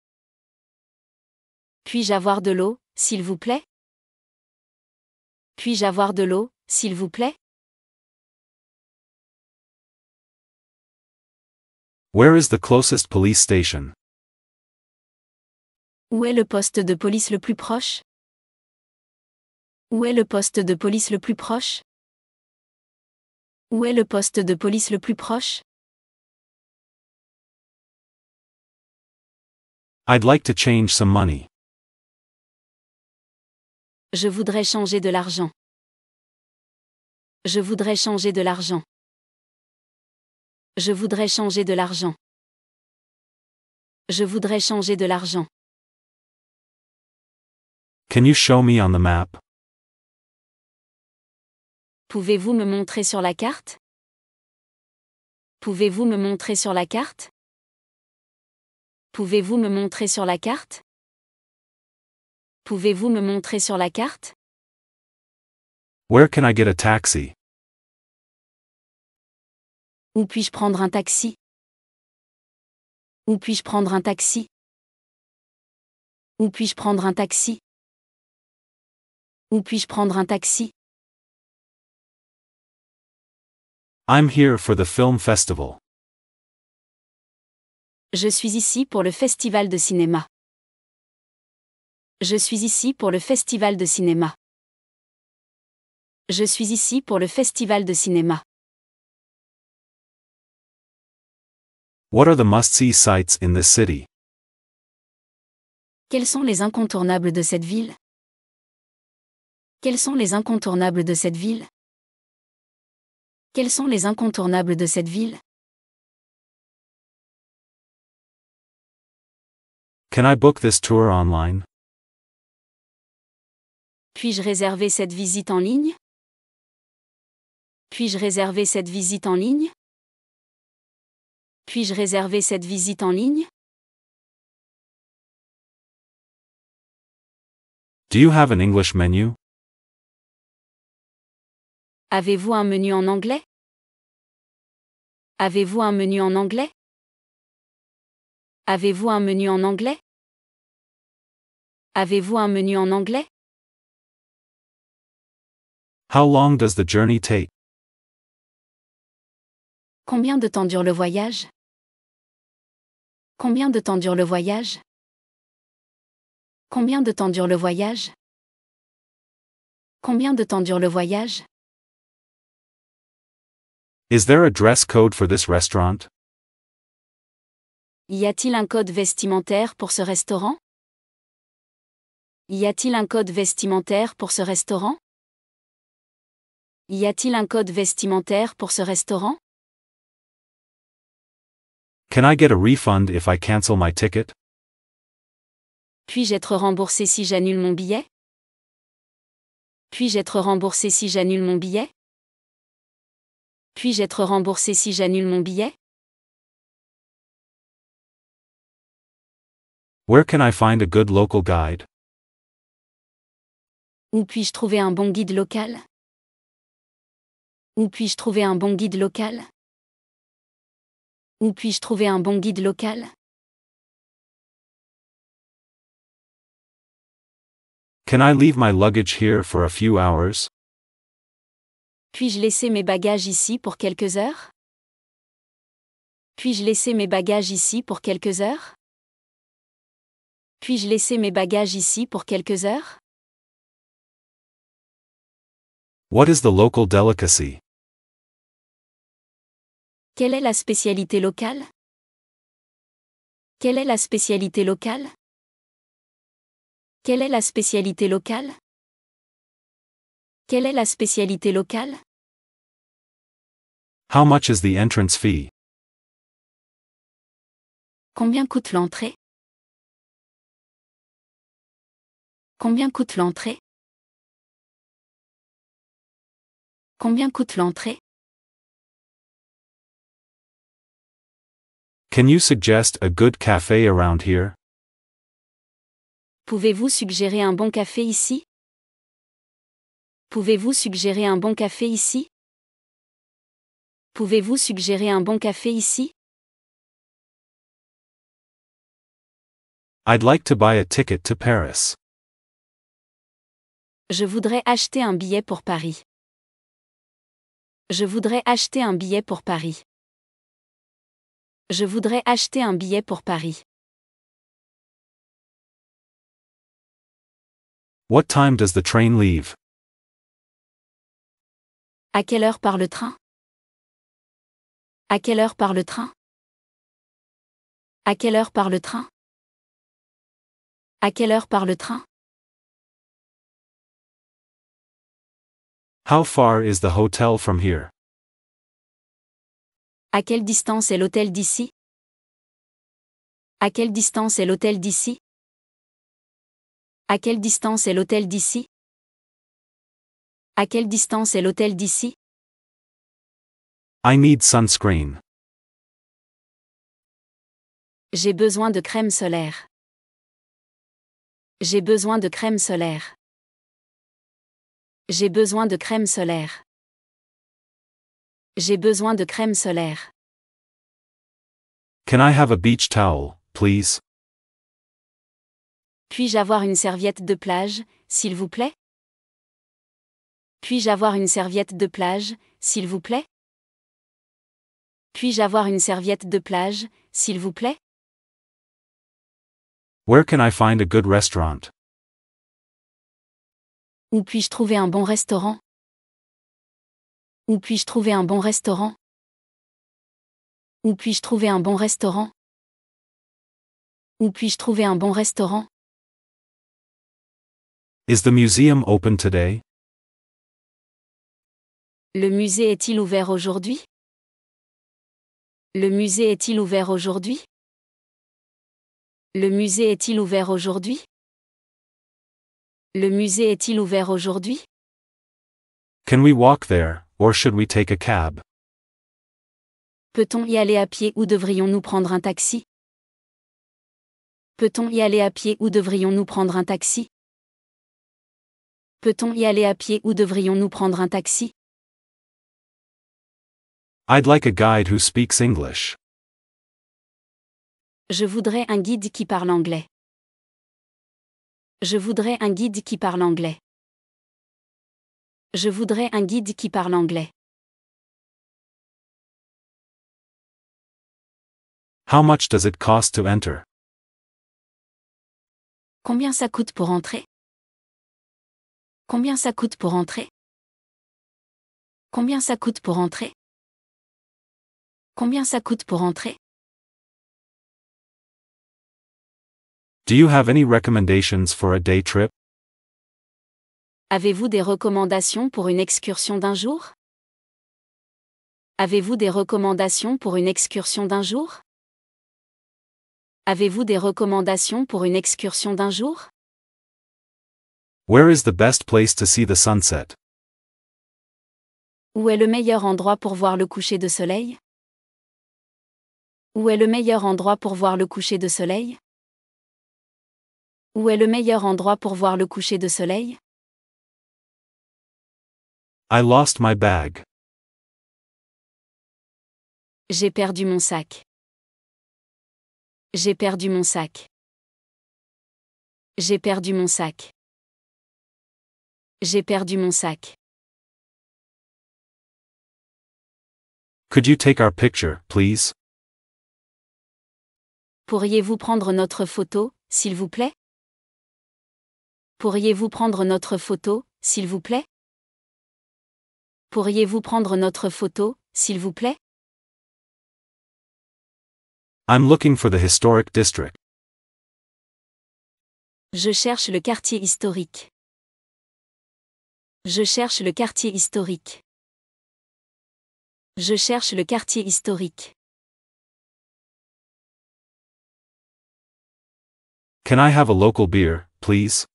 B: Puis-je avoir de l'eau, s'il vous plaît? Puis-je avoir de l'eau, s'il vous plaît Where is the closest police station? Où est le poste de police le plus proche? Où est le poste de police le plus proche? Où est le poste de police le plus proche? I'd like to change some money. Je voudrais changer de l'argent. Je voudrais changer de l'argent. Je voudrais changer de l'argent. Je voudrais changer de l'argent. Can you show me on the map? Pouvez-vous me montrer sur la carte? Pouvez-vous me montrer sur la carte? Pouvez-vous me montrer sur la carte? Pouvez-vous me montrer sur la carte? Where can I get a taxi? Où puis-je prendre un taxi? Où puis-je prendre un taxi? Où puis-je prendre un taxi? Où puis-je prendre un taxi? I'm here for the film festival. Je suis ici pour le festival de cinéma. Je suis ici pour le festival de cinéma. Je suis ici pour le festival de cinéma. What are the must-see sites in this city?
C: Quels sont les incontournables de cette ville? Quels sont les incontournables de cette ville? Quels sont les incontournables de cette ville?
B: Can I book this tour online?
C: Puis-je réserver cette visite en ligne Puis-je réserver cette visite en ligne
B: Puis-je réserver cette visite en ligne Do you have an English menu? Avez-vous un menu en anglais Avez-vous un menu en anglais Avez-vous un menu en anglais Avez-vous un menu en anglais How long does the journey take? Combien de temps dure le voyage? Combien de temps dure le voyage? Combien de temps dure le voyage? Combien
C: de temps dure le voyage?
B: Is there a dress code for
A: this restaurant?
C: Y a-t-il un code vestimentaire pour ce restaurant? Y a-t-il un code vestimentaire pour ce restaurant? Y a-t-il un code vestimentaire pour ce restaurant?
A: Can I get a refund if I cancel my ticket?
C: Puis-je être remboursé si j'annule mon billet? Puis-je être remboursé si j'annule mon billet? Puis-je être remboursé si j'annule
B: mon billet? Where can I find a good local guide? Où puis-je trouver un bon guide local? Où puis-je trouver un bon guide local Où puis-je trouver un bon guide local Can I leave my luggage here for a few hours? Puis-je laisser mes bagages ici pour quelques heures Puis-je laisser mes bagages ici pour quelques heures Puis-je laisser mes bagages ici pour quelques heures What is the local delicacy? Quelle est la spécialité locale Quelle est la spécialité locale Quelle est la spécialité locale Quelle est la spécialité locale How much is the entrance fee? Combien coûte l'entrée Combien coûte l'entrée Combien coûte l'entrée Can you suggest a good cafe around here? Pouvez-vous suggérer un bon café ici? Pouvez-vous suggérer un bon café ici? Pouvez-vous suggérer un bon café ici? I'd like to buy a ticket to Paris.
C: Je voudrais acheter un billet pour Paris. Je voudrais acheter un billet pour Paris.
B: Je voudrais acheter un billet pour Paris. What time does the train leave? À quelle heure part le train? À quelle heure part le train? À quelle heure part le train? À quelle heure part le train? How far is the hotel from here? À quelle distance est l'hôtel d'ici À quelle distance est l'hôtel d'ici À quelle distance est l'hôtel d'ici À quelle distance est l'hôtel d'ici I need sunscreen. J'ai besoin de crème solaire. J'ai besoin de crème solaire. J'ai besoin de crème solaire. J'ai besoin de crème solaire. Can I have a beach towel, please? Puis-je avoir une serviette de plage, s'il vous plaît? Puis-je avoir une serviette de plage, s'il vous plaît? Puis-je avoir une serviette de plage, s'il vous plaît? Where can I find a good restaurant? Où puis-je trouver un bon restaurant? Où puis-je trouver un bon restaurant Où puis-je trouver un bon restaurant Où puis-je trouver un bon restaurant Is the museum open today? Le musée est-il ouvert aujourd'hui Le musée est-il ouvert aujourd'hui Le musée est-il ouvert aujourd'hui Le musée est-il ouvert aujourd'hui Can we walk there? or should we take a cab?
C: Peut-on y aller à pied ou devrions-nous prendre un taxi? Peut-on y aller à pied ou devrions-nous prendre un taxi? Peut-on y aller à pied ou devrions-nous prendre un taxi?
A: I'd like a guide who speaks
B: English. Je voudrais un guide qui parle anglais. Je voudrais un guide qui parle anglais. Je voudrais un guide qui parle anglais. How much does it cost to Combien ça coûte pour entrer? Combien ça coûte pour entrer? Combien ça coûte pour entrer? Combien ça coûte pour entrer? Do you have any recommendations for a day trip?
C: Avez-vous des recommandations pour une excursion d'un jour Avez-vous des recommandations pour une excursion d'un jour Avez-vous des recommandations pour une excursion d'un jour
A: Where is the best place to see the sunset
C: Où est le meilleur endroit pour voir le coucher de soleil
B: Où est le meilleur endroit pour voir le coucher de soleil Où est le meilleur endroit pour voir le coucher de soleil I lost my bag. J'ai perdu mon sac. J'ai perdu mon sac. J'ai perdu mon sac. J'ai perdu mon sac. Could you take our picture, please? Pourriez-vous prendre notre photo, s'il vous plaît? Pourriez-vous prendre notre photo, s'il vous plaît? Pourriez-vous prendre notre photo, s'il vous plaît? I'm looking for the historic district. Je cherche le quartier historique. Je cherche le quartier historique. Je cherche le quartier historique. Can I have a local beer, please?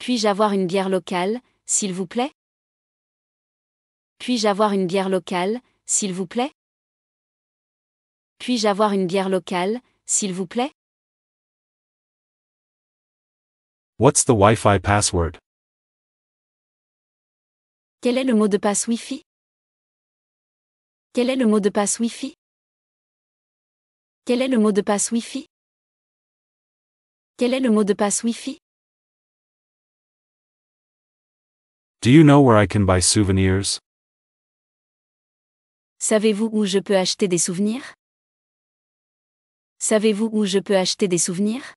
B: Puis-je avoir une bière locale, s'il vous plaît? Puis-je avoir une bière locale, s'il vous plaît Puis-je avoir une bière locale, s'il vous plaît What's the Wi-Fi password Quel est le mot de passe Wi-Fi Quel est le mot de passe Wi-Fi Quel est le mot de passe Wi-Fi Quel est le mot de passe Wi-Fi Do you know where I can buy souvenirs Savez-vous
C: où je peux acheter des souvenirs Savez-vous où je peux acheter des souvenirs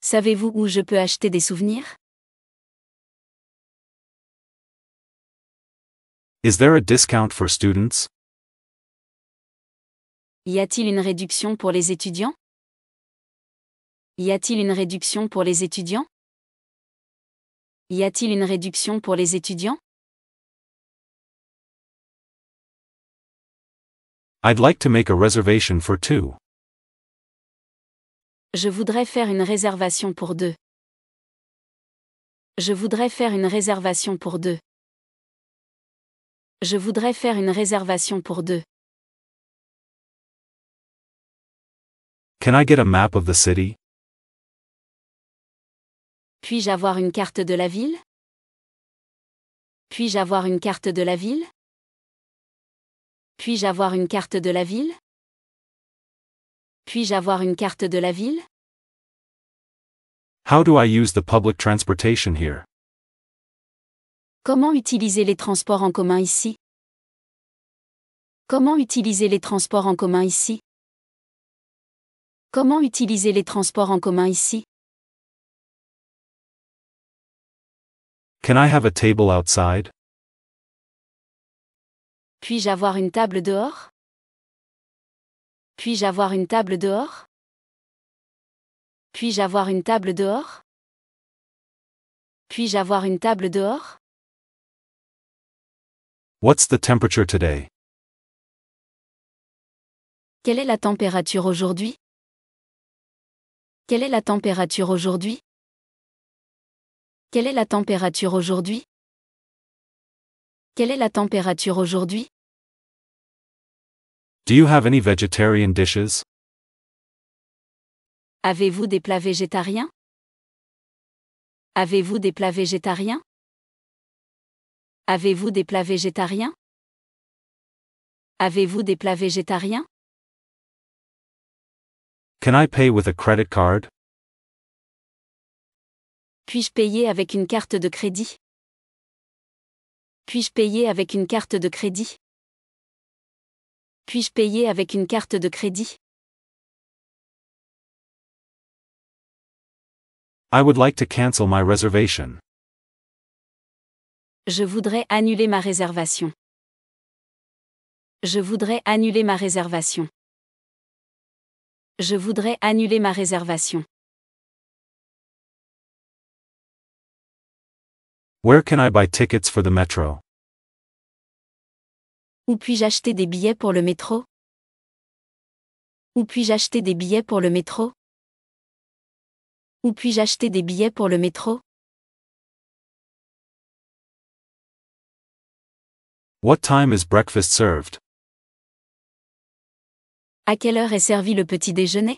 C: Savez-vous où je peux acheter des souvenirs
B: Is there a discount for students? Y a-t-il une réduction pour les étudiants? Y a-t-il une réduction pour les étudiants? Y a-t-il une réduction pour les étudiants? I'd like to make a reservation for two.
C: Je voudrais faire une réservation pour deux. Je voudrais faire une réservation pour deux. Je voudrais faire une
B: réservation pour deux. Can I get a map of the city? Puis-je avoir une carte de la ville? Puis-je avoir une carte de la ville?
C: Puis-je avoir une carte de la ville Puis-je avoir une carte de la ville
A: How do I use the public transportation here
B: Comment utiliser les transports en commun ici Comment utiliser les transports en commun ici Comment utiliser les transports en commun ici Can I have a table outside puis-je avoir une table dehors Puis-je avoir une table dehors Puis-je avoir une table dehors Puis-je avoir une table dehors What's the temperature today Quelle est la température aujourd'hui Quelle est la température aujourd'hui Quelle est la température aujourd'hui quelle est la température aujourd'hui? Do you have any vegetarian dishes? Avez-vous des plats végétariens? Avez-vous des plats végétariens? Avez-vous des plats végétariens? Avez-vous des plats végétariens? Can I pay with a credit card? Puis-je payer avec une carte de crédit? Puis-je payer avec une carte de crédit Puis-je payer avec une carte de crédit I would like to cancel my reservation. Je voudrais annuler ma réservation. Je voudrais annuler ma réservation. Je voudrais annuler ma réservation. Where can I buy tickets for the metro? Où puis-je acheter des billets pour le métro? Où puis-je acheter des billets pour le métro? Où puis-je acheter des billets pour le métro? What time is breakfast served? À quelle heure est servi le petit déjeuner?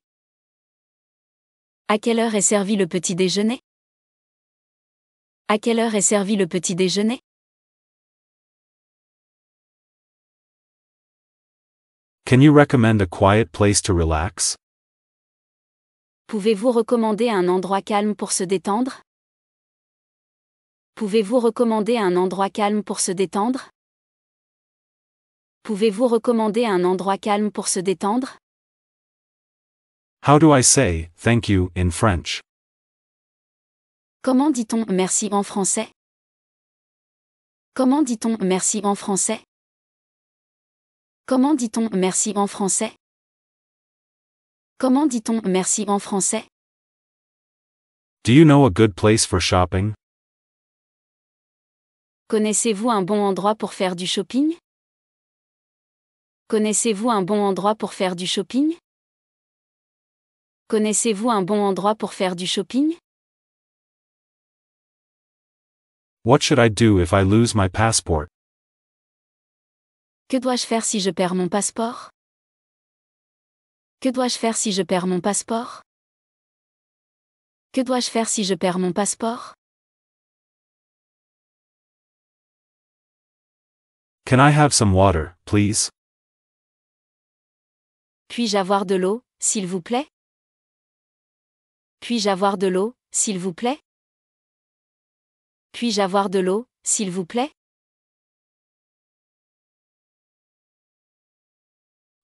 B: À quelle heure est servi le petit déjeuner? À quelle heure est servi le petit déjeuner Can you recommend a quiet place to relax?
C: Pouvez-vous recommander un endroit calme pour se détendre Pouvez-vous recommander un endroit calme pour se détendre Pouvez-vous recommander un endroit calme pour se détendre
B: How do I say thank you in French?
C: Comment dit-on merci en
B: français Comment dit-on merci en français Comment dit-on merci en français Comment dit-on merci en français
A: Do you know a good place for shopping
B: Connaissez-vous un bon endroit pour faire du shopping Connaissez-vous un bon endroit pour faire du shopping Connaissez-vous un bon endroit pour faire du shopping What should I do if I lose my passport?
C: Que dois-je faire si je perds mon passeport? Que dois-je faire si je perds mon passeport? Que dois-je faire si je perds mon passeport?
B: Can I have some water, please? Puis-je avoir de l'eau, s'il vous plaît? Puis-je avoir de l'eau, s'il vous plaît? Puis-je avoir de l'eau, s'il vous plaît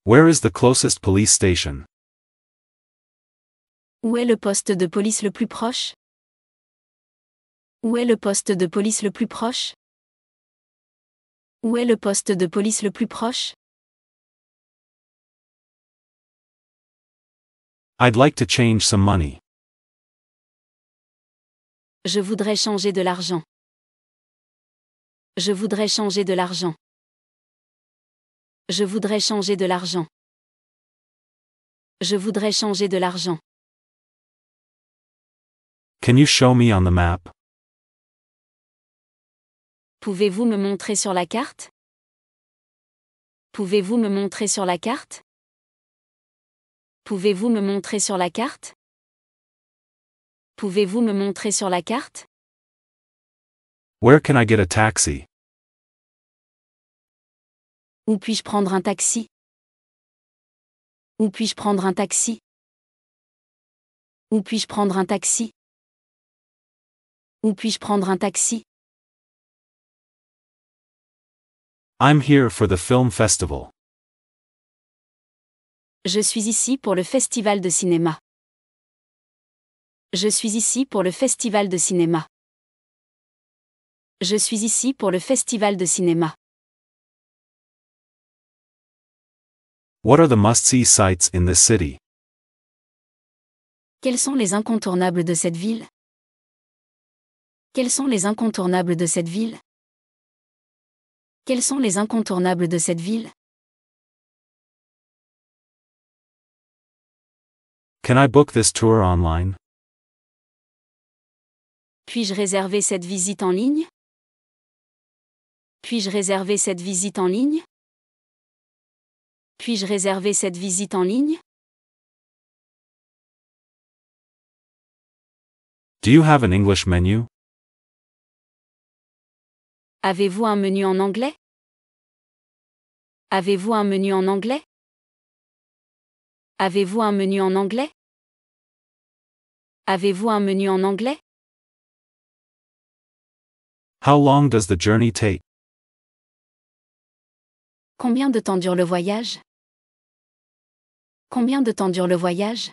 B: Where is the closest police station? Où est le poste de police le plus proche? Où est le poste de police le plus proche? Où est le poste de police le plus proche? I'd like to change some money. Je voudrais changer de l'argent. Je voudrais changer de l'argent. Je voudrais changer de l'argent. Je voudrais changer de l'argent. Can you show me on the map? Pouvez-vous me montrer sur la carte? Pouvez-vous me montrer sur la carte? Pouvez-vous me montrer sur la carte? Pouvez-vous me montrer sur la carte? Where can I get a taxi? Où puis-je prendre un taxi? Où puis-je prendre un taxi? Où puis-je prendre un taxi? Où puis-je prendre un taxi? I'm here for the film festival. Je suis ici pour le festival de cinéma. Je suis ici pour le festival de cinéma. Je suis ici pour le festival de cinéma. What are the must-see sites in this city?
C: Quels sont les incontournables de cette ville? Quels sont les incontournables de cette ville? Quels sont les incontournables de cette ville?
B: Can I book this tour online?
C: Puis-je réserver cette visite en ligne Puis-je réserver cette visite en ligne
B: Puis-je réserver cette visite en ligne Do you have an English menu? Avez-vous un menu en anglais Avez-vous un menu en anglais Avez-vous un menu en anglais Avez-vous un menu en anglais How long does the journey take? Combien de temps dure le voyage? Combien de temps dure le voyage?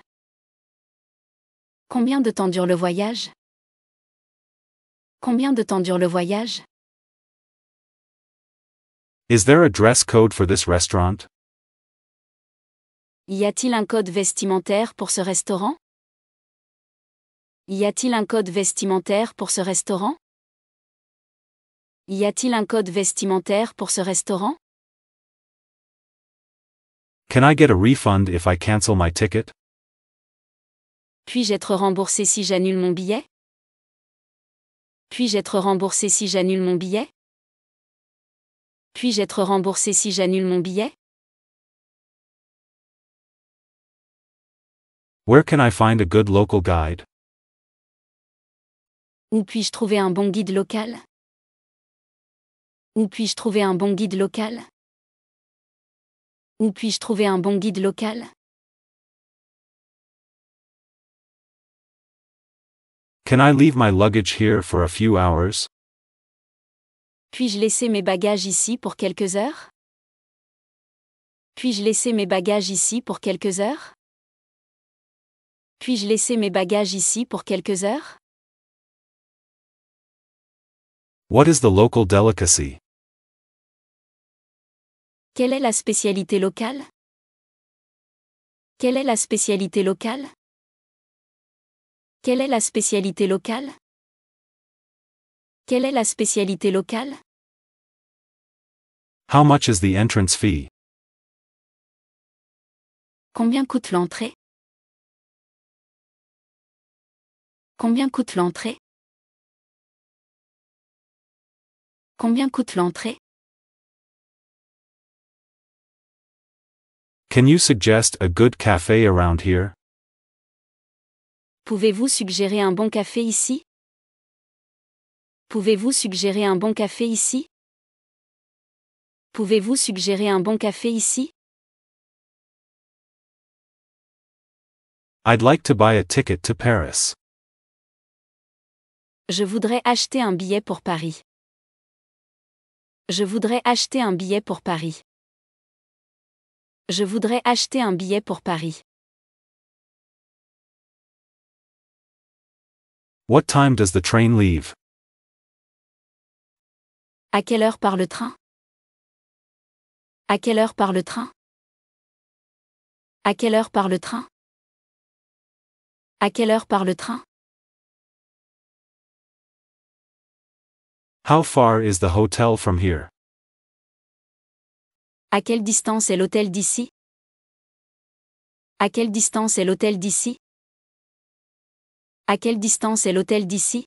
B: Combien de temps dure le voyage? Combien
C: de temps dure le voyage?
B: Is there a dress code for
A: this restaurant?
C: Y a-t-il un code vestimentaire pour ce restaurant? Y a-t-il un code vestimentaire pour ce restaurant? Y a-t-il un code vestimentaire pour ce restaurant?
A: Can I get a refund if I cancel my ticket?
C: Puis-je être remboursé si j'annule mon billet? Puis-je être remboursé si j'annule mon billet? Puis-je être remboursé si j'annule
B: mon billet? Where can I find a good local guide? Où puis-je trouver un bon guide local? Où puis-je trouver un bon guide local Où puis-je trouver un bon guide local Can I leave my luggage here for a few hours? Puis-je laisser mes bagages ici pour quelques heures Puis-je laisser mes bagages ici pour quelques heures Puis-je laisser mes bagages ici pour quelques heures What is the local delicacy? Quelle est la spécialité locale Quelle est la spécialité locale Quelle est la spécialité locale Quelle est la spécialité locale How much is the entrance fee? Combien coûte l'entrée Combien coûte l'entrée Combien coûte l'entrée Can you suggest a good cafe around here? Pouvez-vous suggérer un bon café ici? Pouvez-vous suggérer un bon café ici? Pouvez-vous suggérer un bon café ici? I'd like to buy a ticket to Paris.
C: Je voudrais acheter un billet pour Paris. Je voudrais acheter un billet pour Paris.
B: Je voudrais acheter un billet pour Paris. What time does the train leave? À quelle heure part le train? À quelle heure part le train? À quelle heure part le train? À quelle heure part le train? How far is the hotel from here? À quelle distance est l'hôtel d'ici À quelle distance est l'hôtel d'ici À quelle distance est l'hôtel d'ici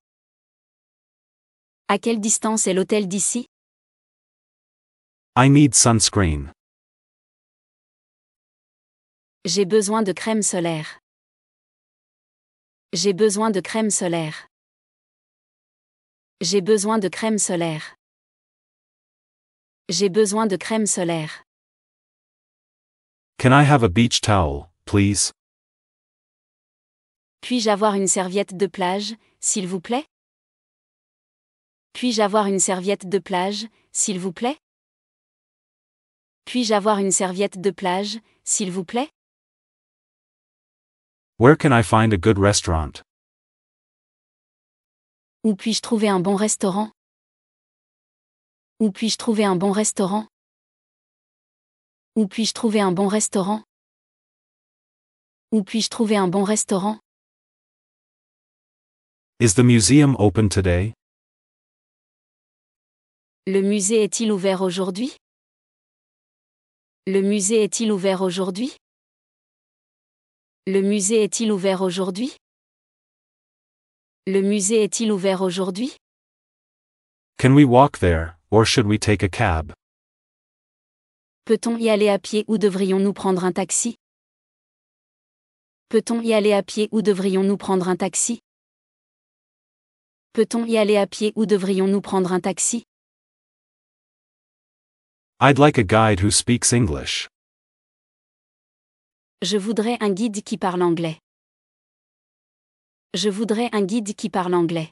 B: À quelle distance est l'hôtel d'ici I need sunscreen. J'ai besoin de crème solaire. J'ai besoin de crème solaire. J'ai besoin de crème solaire. J'ai besoin de crème solaire. Can I have a beach towel, please? Puis-je avoir une serviette de plage, s'il vous plaît? Puis-je avoir une serviette de plage, s'il vous plaît? Puis-je avoir une serviette de plage, s'il vous plaît? Where can I find a good restaurant? Où puis-je trouver un bon restaurant? Où puis-je trouver un bon restaurant Où puis-je trouver un bon restaurant Où puis-je trouver un bon restaurant Is the museum open today? Le musée est-il ouvert aujourd'hui Le musée est-il ouvert aujourd'hui Le musée est-il ouvert aujourd'hui Le musée est-il ouvert aujourd'hui Can we walk there? or should we take a cab?
C: Peut-on y aller à pied ou devrions-nous prendre un taxi? Peut-on y aller à pied ou devrions-nous prendre un taxi? Peut-on y aller à pied ou devrions-nous prendre un taxi?
A: I'd like a guide who speaks
B: English. Je voudrais un guide qui parle anglais. Je voudrais un guide qui parle anglais.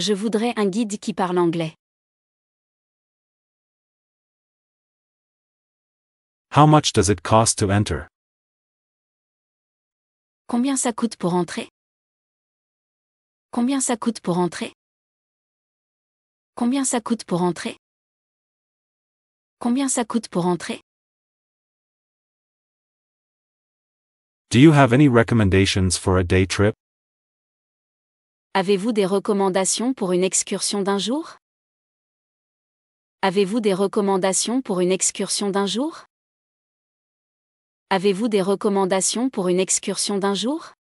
B: Je voudrais un guide qui parle anglais. How much does it cost to Combien ça coûte pour entrer? Combien ça coûte pour entrer? Combien ça coûte pour entrer? Combien ça coûte pour entrer? Do you have any recommendations for a day trip?
C: Avez-vous des recommandations pour une excursion d'un jour Avez-vous des recommandations pour une excursion d'un jour Avez-vous des recommandations pour une excursion d'un jour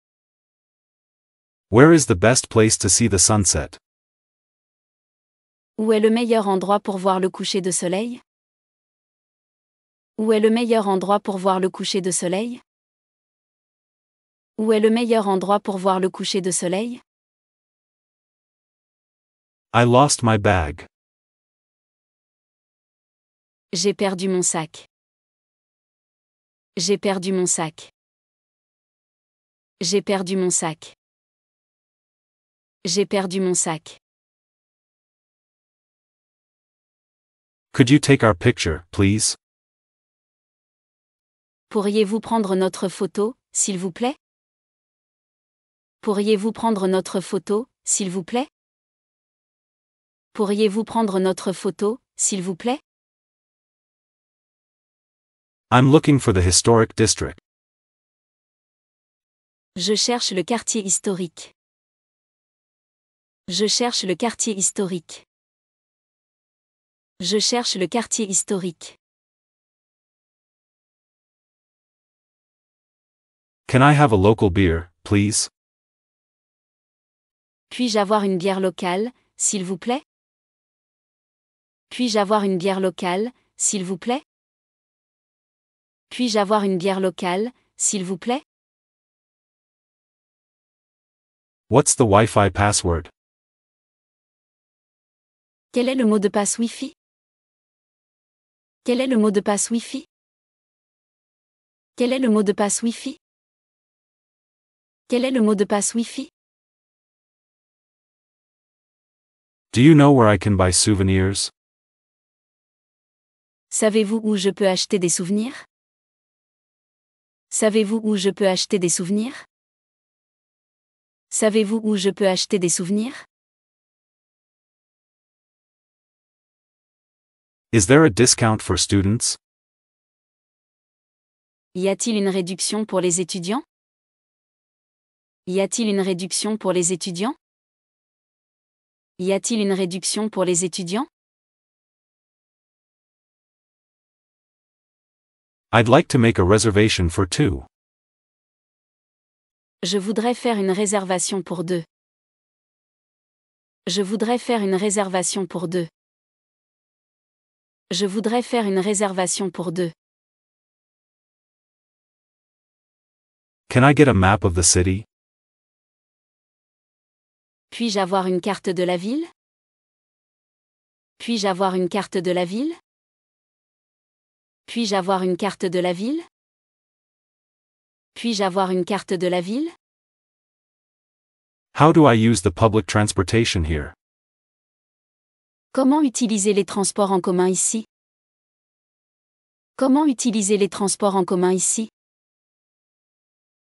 A: Where is the best place to see the sunset
C: Où est le meilleur endroit pour voir le coucher de soleil
B: Où est le meilleur endroit pour voir le coucher de soleil Où est le meilleur endroit pour voir le coucher de soleil I lost my bag. J'ai perdu mon sac. J'ai perdu mon sac. J'ai perdu mon sac. J'ai perdu mon sac. Could you take our picture, please? Pourriez-vous prendre notre photo, s'il vous plaît? Pourriez-vous prendre notre photo, s'il vous plaît? Pourriez-vous prendre notre photo, s'il vous plaît? I'm looking for the historic district. Je cherche le quartier historique. Je cherche le quartier historique. Je cherche le quartier historique. Can I have a local beer, please? Puis-je avoir une bière locale, s'il vous plaît? Puis-je avoir une bière locale, s'il vous plaît Puis-je avoir une bière locale, s'il vous plaît What's the Wi-Fi password Quel est le mot de passe Wi-Fi Quel est le mot de passe Wi-Fi Quel est le mot de passe Wi-Fi Quel est le mot de passe Wi-Fi Do you know where I can buy souvenirs Savez-vous
C: où je peux acheter des souvenirs Savez-vous où je peux acheter des souvenirs Savez-vous où je peux acheter des souvenirs
B: Is there a discount for students? Y a-t-il une réduction pour les étudiants? Y a-t-il une réduction pour les étudiants? Y a-t-il une réduction pour les étudiants? I'd like to make a reservation for two.
C: Je voudrais faire une réservation pour deux. Je voudrais faire une réservation pour deux. Je voudrais faire une
B: réservation pour deux. Can I get a map of the city? Puis-je avoir une carte de la ville? Puis-je avoir une carte de la ville?
C: Puis-je avoir une carte de la ville Puis-je avoir une carte de la ville
A: How do I use the public transportation here
B: Comment utiliser les transports en commun ici Comment utiliser les transports en commun ici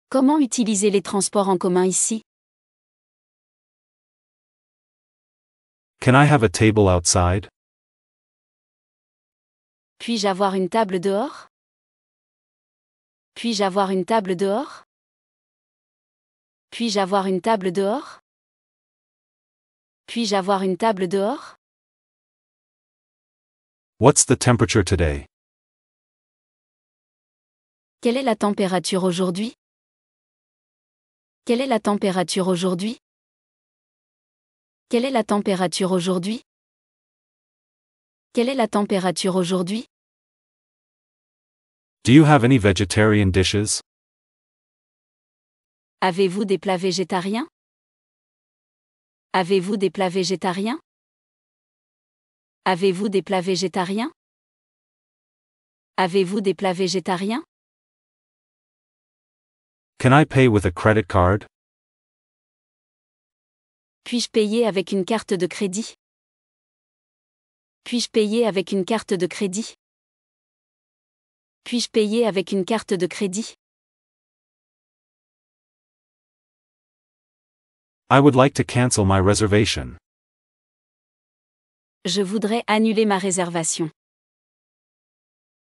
B: Comment utiliser les transports en commun ici Can I have a table outside puis-je avoir une table dehors Puis-je avoir une table dehors Puis-je avoir une table dehors Puis-je avoir une table dehors What's the temperature today Quelle est la température aujourd'hui Quelle est la température aujourd'hui Quelle est la température aujourd'hui quelle est la température aujourd'hui? Do you have any vegetarian dishes? Avez-vous des plats végétariens? Avez-vous des plats végétariens? Avez-vous des plats végétariens? Avez-vous des plats végétariens? Can I pay with a credit card? Puis-je payer avec une carte de crédit? Puis-je payer avec une carte de crédit Puis-je payer avec une carte de crédit I would like to cancel my reservation. Je voudrais annuler ma réservation.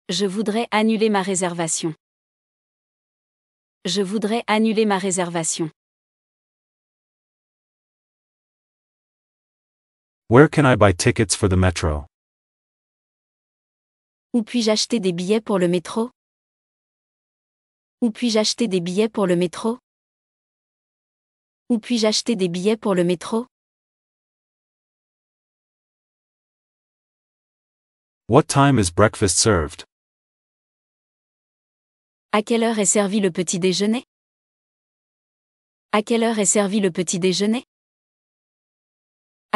B: Je voudrais annuler ma réservation. Je voudrais annuler ma réservation. I buy Où puis-je acheter des billets pour le métro? Où puis-je acheter des billets pour le métro? Où puis-je acheter des billets pour le métro? What is À quelle heure est servi le petit déjeuner? À quelle heure est servi le petit déjeuner?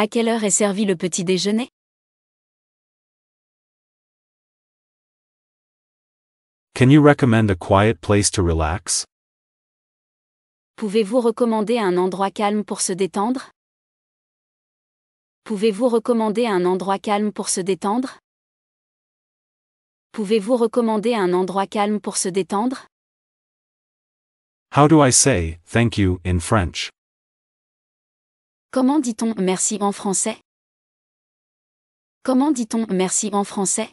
B: À quelle heure est servi le petit déjeuner Can you recommend a quiet place to relax?
C: Pouvez-vous recommander un endroit calme pour se détendre Pouvez-vous recommander un endroit calme pour se détendre Pouvez-vous recommander un endroit calme pour se détendre
B: How do I say thank you in French?
C: Comment dit-on merci en
B: français Comment dit-on merci en français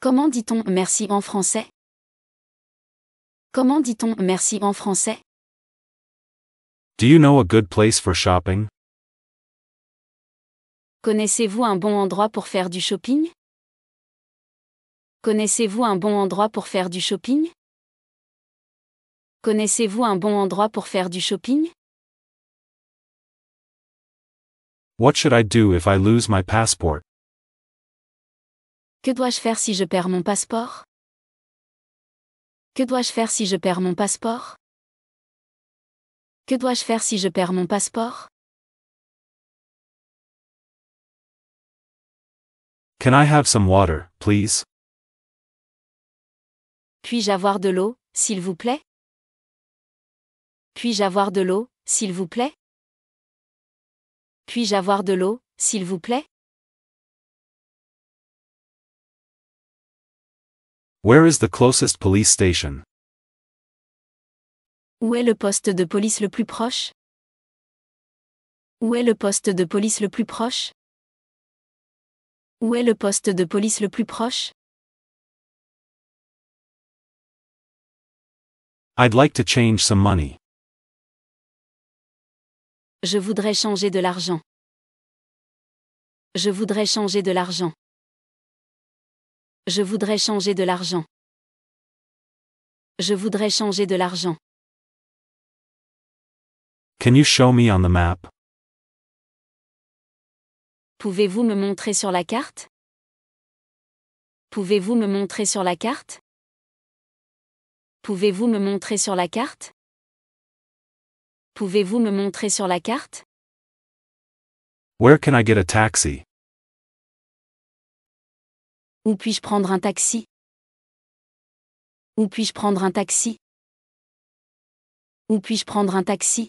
B: Comment dit-on merci en français Comment dit-on merci en français
A: Do you know a good place for shopping
B: Connaissez-vous un bon endroit pour faire du shopping Connaissez-vous un bon endroit pour faire du shopping Connaissez-vous un bon endroit pour faire du shopping What should I do if I lose my passport?
C: Que dois-je faire si je perds mon passeport? Que dois-je faire si je perds mon passeport? Que dois-je faire si je perds mon passeport?
B: Can I have some water, please? Puis-je avoir de l'eau, s'il vous plaît? Puis-je avoir de l'eau, s'il vous plaît? Puis-je avoir de l'eau, s'il vous plaît Where is the closest police station? Où est le poste de police le plus proche? Où est le poste de police le plus proche? Où est le poste de police le plus proche? I'd like to change some money. Je voudrais changer de l'argent. Je voudrais changer de l'argent. Je voudrais changer de l'argent. Je voudrais changer de l'argent. Can you show me on the map? Pouvez-vous me montrer sur la carte? Pouvez-vous me montrer sur la carte? Pouvez-vous me montrer sur la carte? Pouvez-vous me montrer sur la carte? Where can I get a taxi? Où puis-je prendre un taxi? Où puis-je prendre un taxi? Où puis-je prendre un taxi?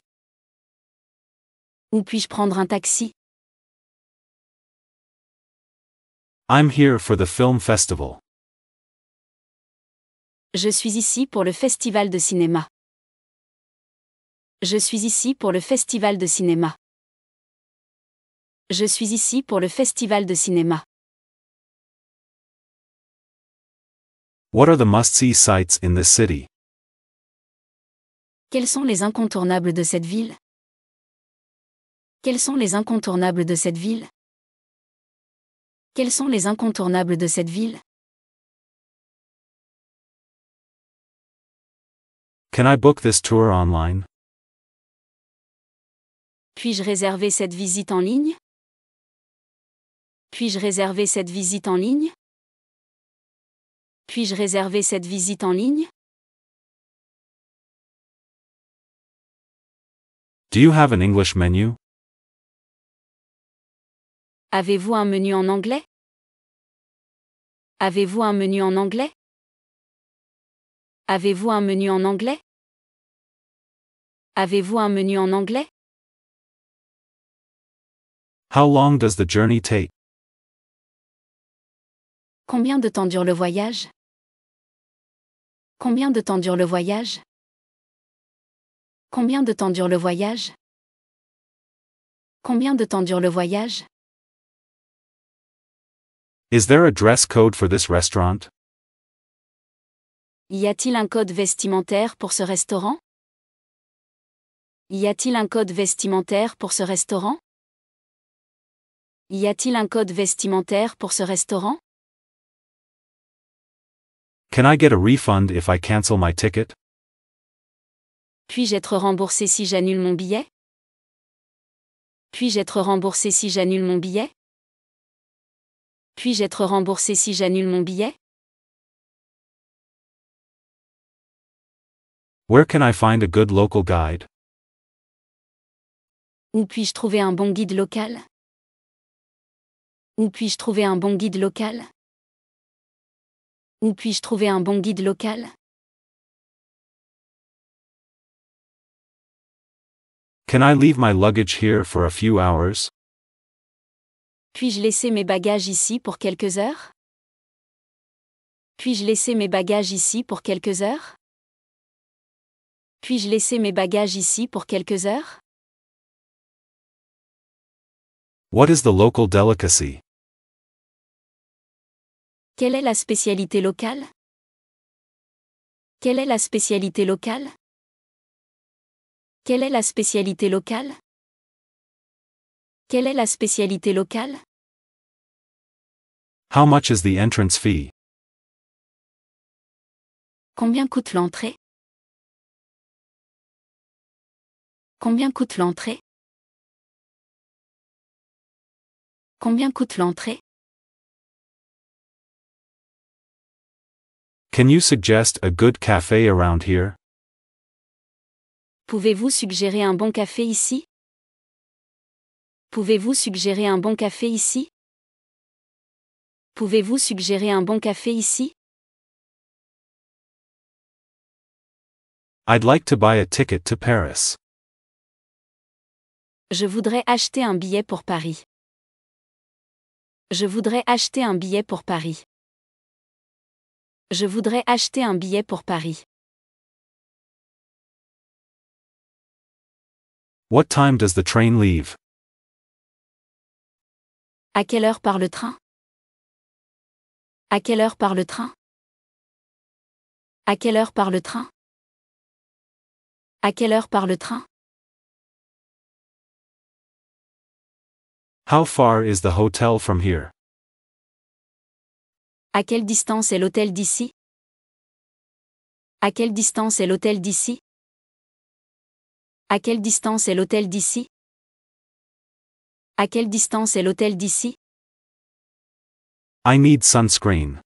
B: Où puis-je prendre un taxi? I'm here for the film festival. Je suis ici pour le festival de cinéma. Je suis ici pour le festival de cinéma. Je suis ici pour le festival de cinéma. What are the must-see sites in this city?
C: Quels sont les incontournables de cette ville? Quels sont les incontournables de cette ville? Quels sont les incontournables de cette ville?
B: Can I book this tour online?
C: Puis-je réserver cette visite en ligne Puis-je réserver cette visite en ligne
B: Puis-je réserver cette visite en ligne Do you have an English menu? Avez-vous un menu en anglais Avez-vous un menu en anglais Avez-vous un menu en anglais Avez-vous un menu en anglais How long does the journey take? Combien de temps dure le voyage? Combien de temps dure le voyage? Combien de temps dure le voyage? Combien
C: de temps dure le voyage?
B: Is there a dress code for
A: this restaurant?
C: Y a-t-il un code vestimentaire pour ce restaurant? Y a-t-il un code vestimentaire pour ce restaurant? Y a-t-il un code vestimentaire pour ce restaurant?
A: Can I get a refund if I cancel my ticket?
C: Puis-je être remboursé si j'annule mon billet? Puis-je être remboursé si j'annule mon billet? Puis-je être remboursé si j'annule
B: mon billet? Where can I find a good local guide? Où puis-je trouver un bon guide local? Où puis-je trouver un bon guide local Où puis-je trouver un bon guide local Can I leave my luggage here for a few hours? Puis-je laisser mes bagages ici pour quelques heures Puis-je laisser mes bagages ici pour quelques heures Puis-je laisser mes bagages ici pour quelques heures What is the local delicacy? Quelle est la spécialité locale Quelle est la spécialité locale Quelle est la spécialité locale Quelle est la spécialité locale How much is the entrance fee? Combien coûte l'entrée Combien coûte l'entrée Combien coûte l'entrée Can you suggest a good cafe around here? Pouvez-vous suggérer un bon café ici? Pouvez-vous suggérer un bon café ici? Pouvez-vous suggérer un bon café ici? I'd like to buy a ticket to Paris.
C: Je voudrais acheter un billet pour Paris. Je voudrais acheter un billet pour Paris.
B: Je voudrais acheter un billet pour Paris. What time does the train leave? À quelle heure part le train? À quelle heure part le train? À quelle heure part le train? À quelle heure part le train? How far is the hotel from here? À quelle distance est l'hôtel d'ici À quelle distance est l'hôtel d'ici À quelle distance est l'hôtel d'ici À quelle distance est l'hôtel d'ici I need sunscreen.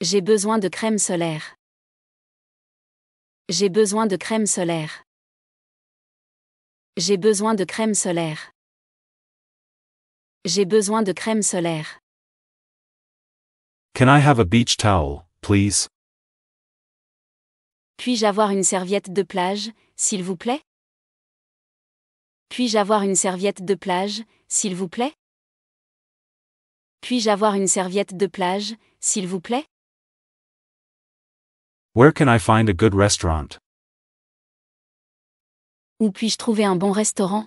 B: J'ai besoin de crème solaire. J'ai besoin de crème solaire. J'ai besoin de crème solaire. J'ai besoin de crème solaire. Can I have a beach towel, please? Puis-je avoir une serviette de plage, s'il vous plaît? Puis-je avoir une serviette de plage, s'il vous plaît? Puis-je avoir une serviette de plage, s'il vous plaît? Where can I find a good restaurant? Où puis-je trouver un bon restaurant?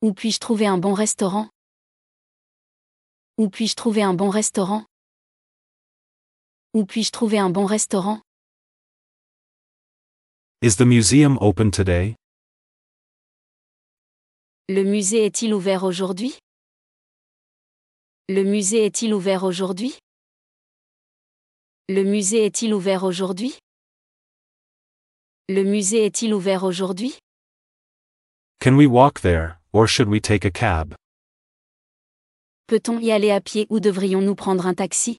B: Où puis-je trouver un bon restaurant Où puis-je trouver un bon restaurant Où puis-je trouver un bon restaurant Is the museum open today? Le musée est-il ouvert aujourd'hui Le musée est-il ouvert aujourd'hui Le musée est-il ouvert aujourd'hui Le musée est-il ouvert aujourd'hui Can we walk there? should we take a cab?
C: Peut-on y aller à pied ou devrions-nous prendre un taxi?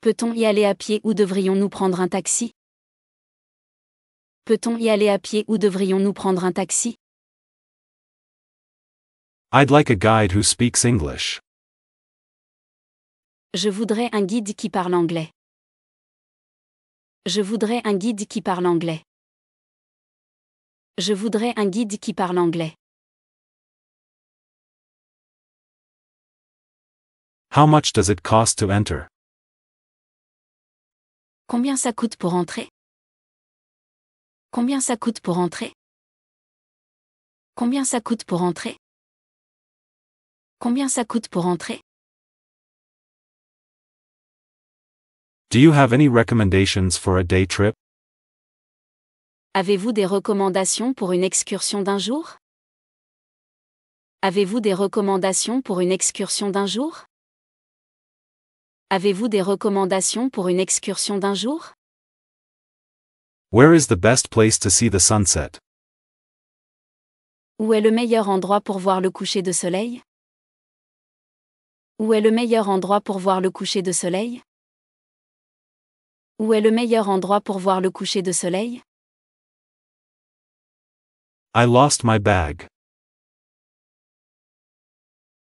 C: Peut-on y aller à pied ou devrions-nous prendre un taxi? Peut-on y aller à pied ou devrions-nous prendre un taxi?
A: I'd like a guide who speaks
B: English. Je voudrais un guide qui parle anglais. Je voudrais un guide qui parle anglais. Je voudrais un guide qui parle anglais. How much does it cost to Combien ça coûte pour entrer? Combien ça coûte pour entrer? Combien ça coûte pour entrer? Combien ça coûte pour entrer? Do you have any recommendations for a day trip?
C: Avez-vous des recommandations pour une excursion d'un jour Avez-vous des recommandations pour une excursion d'un jour Avez-vous des recommandations pour une excursion d'un jour
A: Where is the best place to see the sunset
C: Où est le meilleur endroit pour voir le coucher de soleil
B: Où est le meilleur endroit pour voir le coucher de soleil Où est le meilleur endroit pour voir le coucher de soleil I lost my bag.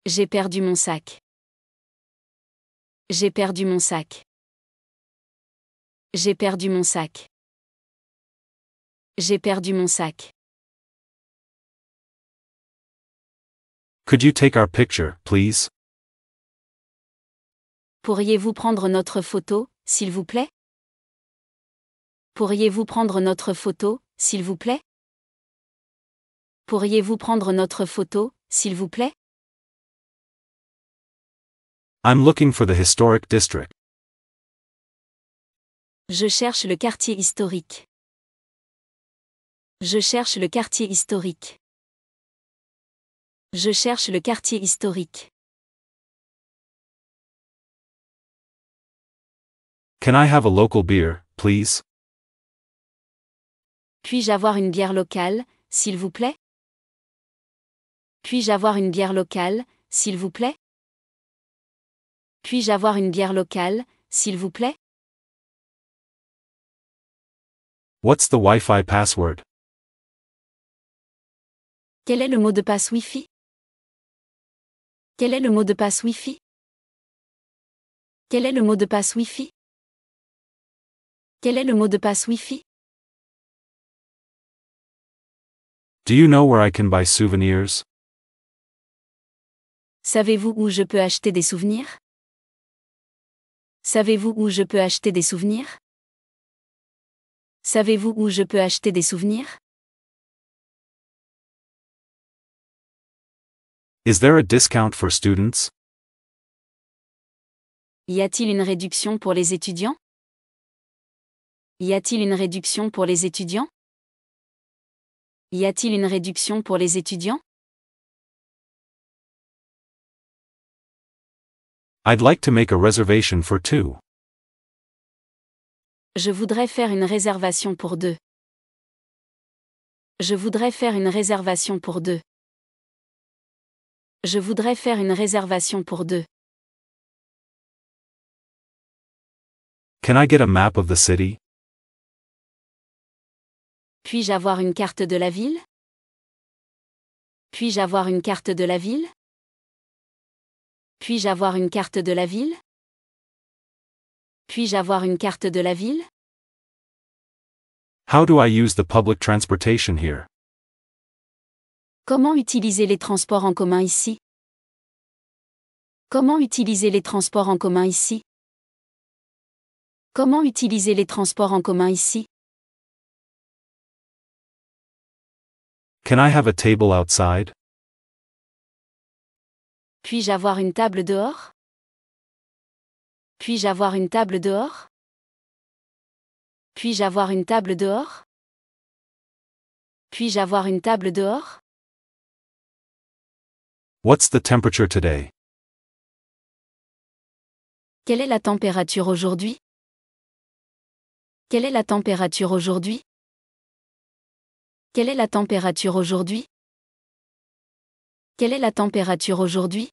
B: J'ai perdu mon sac. J'ai perdu mon sac. J'ai perdu mon sac. J'ai perdu mon sac. Could you take our picture, please? Pourriez-vous prendre notre photo, s'il vous plaît? Pourriez-vous prendre notre photo, s'il vous plaît? Pourriez-vous prendre notre photo, s'il vous plaît? I'm looking for the historic district. Je cherche le quartier historique. Je cherche le quartier historique. Je cherche le quartier historique. Can I have a local beer, please? Puis-je avoir une bière locale, s'il vous plaît? Puis-je avoir une bière locale, s'il vous plaît Puis-je avoir une bière locale, s'il vous plaît What's the Wi-Fi password Quel est le mot de passe Wi-Fi Quel est le mot de passe Wi-Fi Quel est le mot de passe Wi-Fi Quel est le mot de passe Wi-Fi Do you know where I can buy souvenirs
C: Savez-vous où je peux acheter des souvenirs Savez-vous où je peux acheter des souvenirs Savez-vous où je peux acheter des souvenirs
B: Is there a discount for students Y a-t-il une réduction pour les étudiants Y a-t-il une réduction pour les étudiants Y a-t-il une réduction pour les étudiants I'd like to make a reservation for two.
C: Je voudrais faire une réservation pour deux. Je voudrais faire une réservation pour deux. Je voudrais faire une
B: réservation pour deux. Can I get a map of the city? Puis-je avoir une carte de la ville? Puis-je avoir une carte de la ville?
C: Puis-je avoir une carte de la ville Puis-je avoir une carte de la ville
A: How do I use the public transportation here
B: Comment utiliser les transports en commun ici Comment utiliser les transports en commun ici Comment utiliser les transports en commun ici Can I have a table outside puis-je avoir une table dehors Puis-je avoir une table dehors Puis-je avoir une table dehors Puis-je avoir une table dehors What's the temperature today Quelle est la température aujourd'hui Quelle est la température aujourd'hui Quelle est la température aujourd'hui quelle est la température aujourd'hui?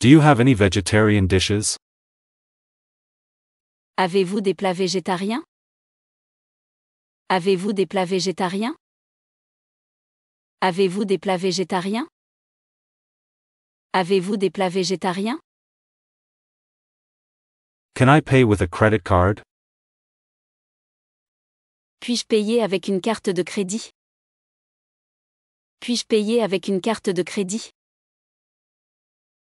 B: Do you have any vegetarian dishes? Avez-vous des plats végétariens? Avez-vous des plats végétariens? Avez-vous des plats végétariens? Avez-vous des plats végétariens? Can I pay with a credit card? Puis-je payer avec une carte de crédit? Puis-je payer avec une carte de crédit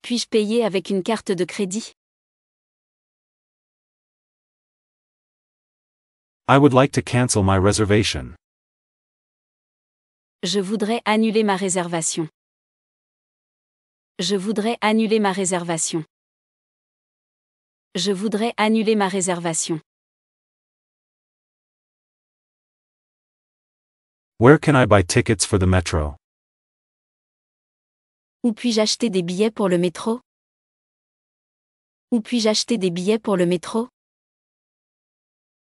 B: Puis-je payer avec une carte de crédit I would like to cancel my reservation. Je voudrais annuler ma réservation. Je voudrais annuler ma réservation. Je voudrais annuler ma réservation. I buy Où puis-je acheter des billets pour le métro? Où puis-je acheter des billets pour le métro?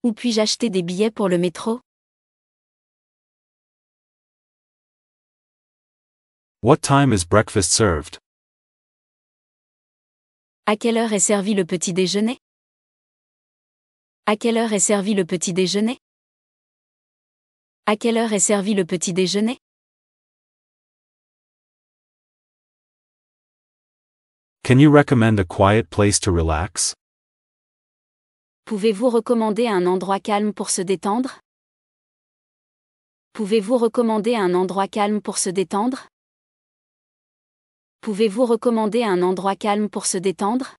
B: Où puis-je acheter des billets pour le métro? What is served? À quelle heure est servi le petit déjeuner? À quelle heure est servi le petit déjeuner? À quelle heure est servi le petit déjeuner Can you recommend a quiet place to relax?
C: Pouvez-vous recommander un endroit calme pour se détendre Pouvez-vous recommander un endroit calme pour se détendre Pouvez-vous recommander un endroit calme pour se détendre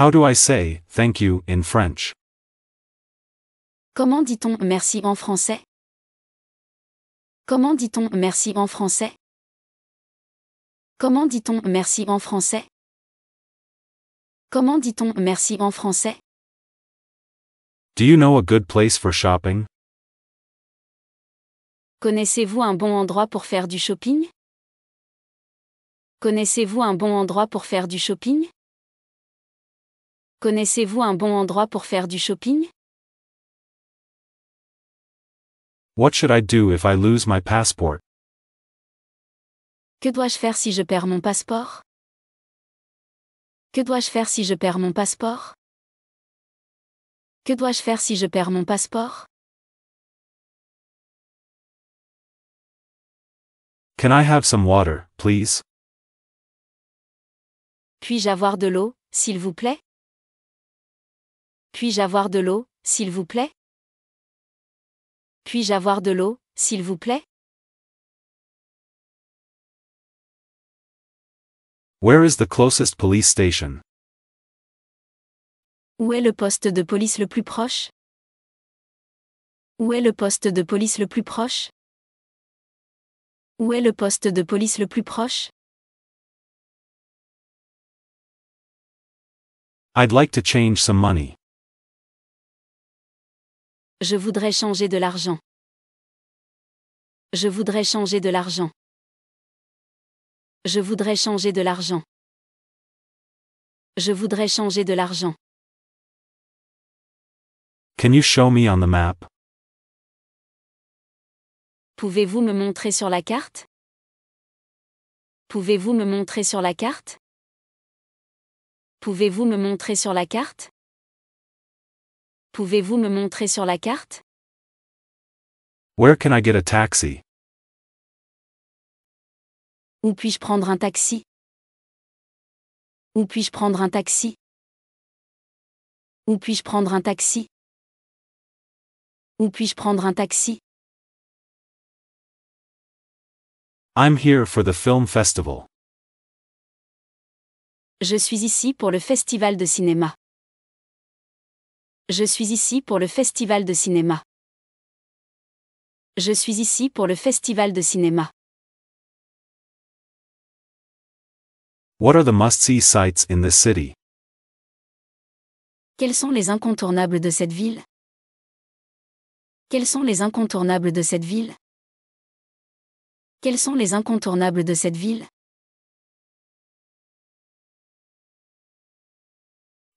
B: How do I say thank you in French?
C: Comment dit-on merci en
B: français Comment dit-on merci en français Comment dit-on merci en français Comment dit-on merci en français
A: Do you know a good place for shopping
B: Connaissez-vous un bon endroit pour faire du shopping Connaissez-vous un bon endroit pour faire du shopping Connaissez-vous un bon endroit pour faire du shopping What should I do if I lose my passport?
C: Que dois-je faire si je perds mon passeport? Que dois-je faire si je perds mon passeport? Que dois-je faire si je perds mon passeport?
B: Can I have some water, please? Puis-je avoir de l'eau, s'il vous plaît? Puis-je avoir de l'eau, s'il vous plaît? Puis-je avoir de l'eau, s'il vous plaît Where is the closest police station? Où est le poste de police le plus proche Où est le poste de police le plus proche Où est le poste de police le plus proche I'd like to change some money. Je voudrais changer de l'argent. Je voudrais changer de l'argent. Je voudrais changer de l'argent. Je voudrais changer de l'argent. Can you show me on the map? Pouvez-vous me montrer sur la carte? Pouvez-vous me montrer sur la carte? Pouvez-vous me montrer sur la carte? Pouvez-vous me montrer sur la carte? Where can I get a taxi? Où puis-je prendre un taxi? Où puis-je prendre un taxi? Où puis-je prendre un taxi? Où puis-je prendre un taxi? I'm here for the film festival. Je suis ici pour le festival de cinéma. Je suis ici pour le festival de cinéma. Je suis ici pour le festival de cinéma. What are the must-see sites in this city?
C: Quels sont les incontournables de cette ville? Quels sont les incontournables de cette ville? Quels sont les incontournables de cette ville?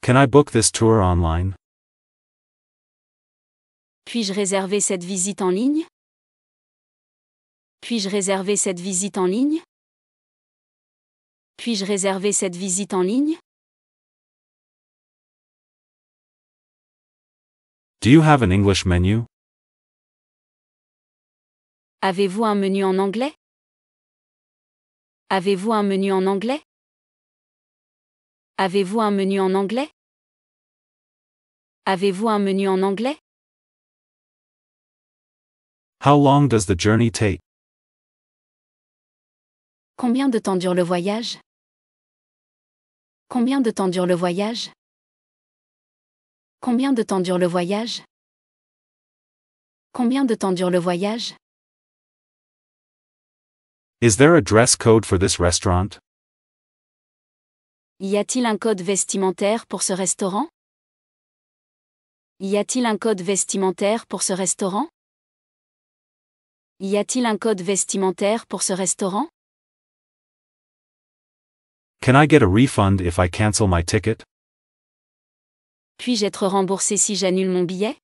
B: Can I book this tour online?
C: Puis-je réserver cette visite en ligne Puis-je réserver cette visite en ligne
B: Puis-je réserver cette visite en ligne Do you have an English menu? Avez-vous un menu en anglais Avez-vous un menu en anglais Avez-vous un menu en anglais Avez-vous un menu en anglais How long does the journey take? Combien de temps dure le voyage? Combien de temps dure le voyage? Combien de temps dure le voyage? Combien
C: de temps dure le voyage?
B: Is there a dress code for
A: this restaurant?
C: Y a-t-il un code vestimentaire pour ce restaurant? Y a-t-il un code vestimentaire pour ce restaurant? Y a-t-il un code vestimentaire pour ce restaurant?
A: Can I get a refund if I cancel my ticket?
C: Puis-je être remboursé si j'annule mon billet?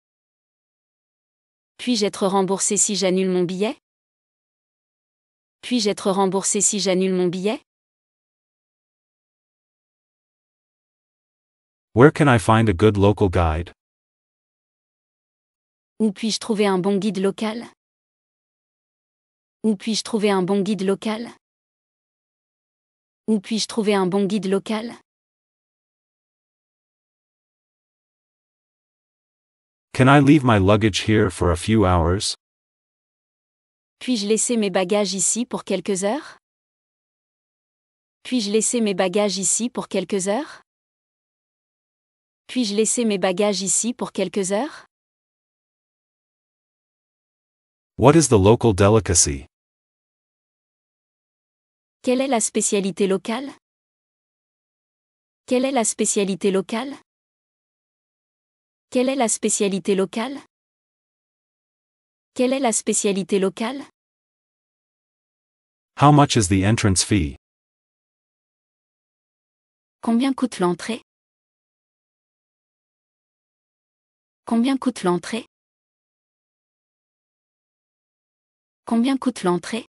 C: Puis-je être remboursé si j'annule mon billet? Puis-je être remboursé si j'annule
B: mon billet? Where can I find a good local guide? Où puis-je trouver un bon guide local? Où puis-je trouver un bon guide local Où puis-je trouver un bon guide local Can I leave my luggage here for a few hours? Puis-je laisser mes bagages ici pour quelques heures Puis-je laisser mes bagages ici pour quelques heures Puis-je laisser mes bagages ici pour quelques heures What is the local delicacy? Quelle est la spécialité locale Quelle est la spécialité locale Quelle est la spécialité locale Quelle est la spécialité locale How much is the entrance fee? Combien coûte l'entrée Combien coûte l'entrée Combien coûte l'entrée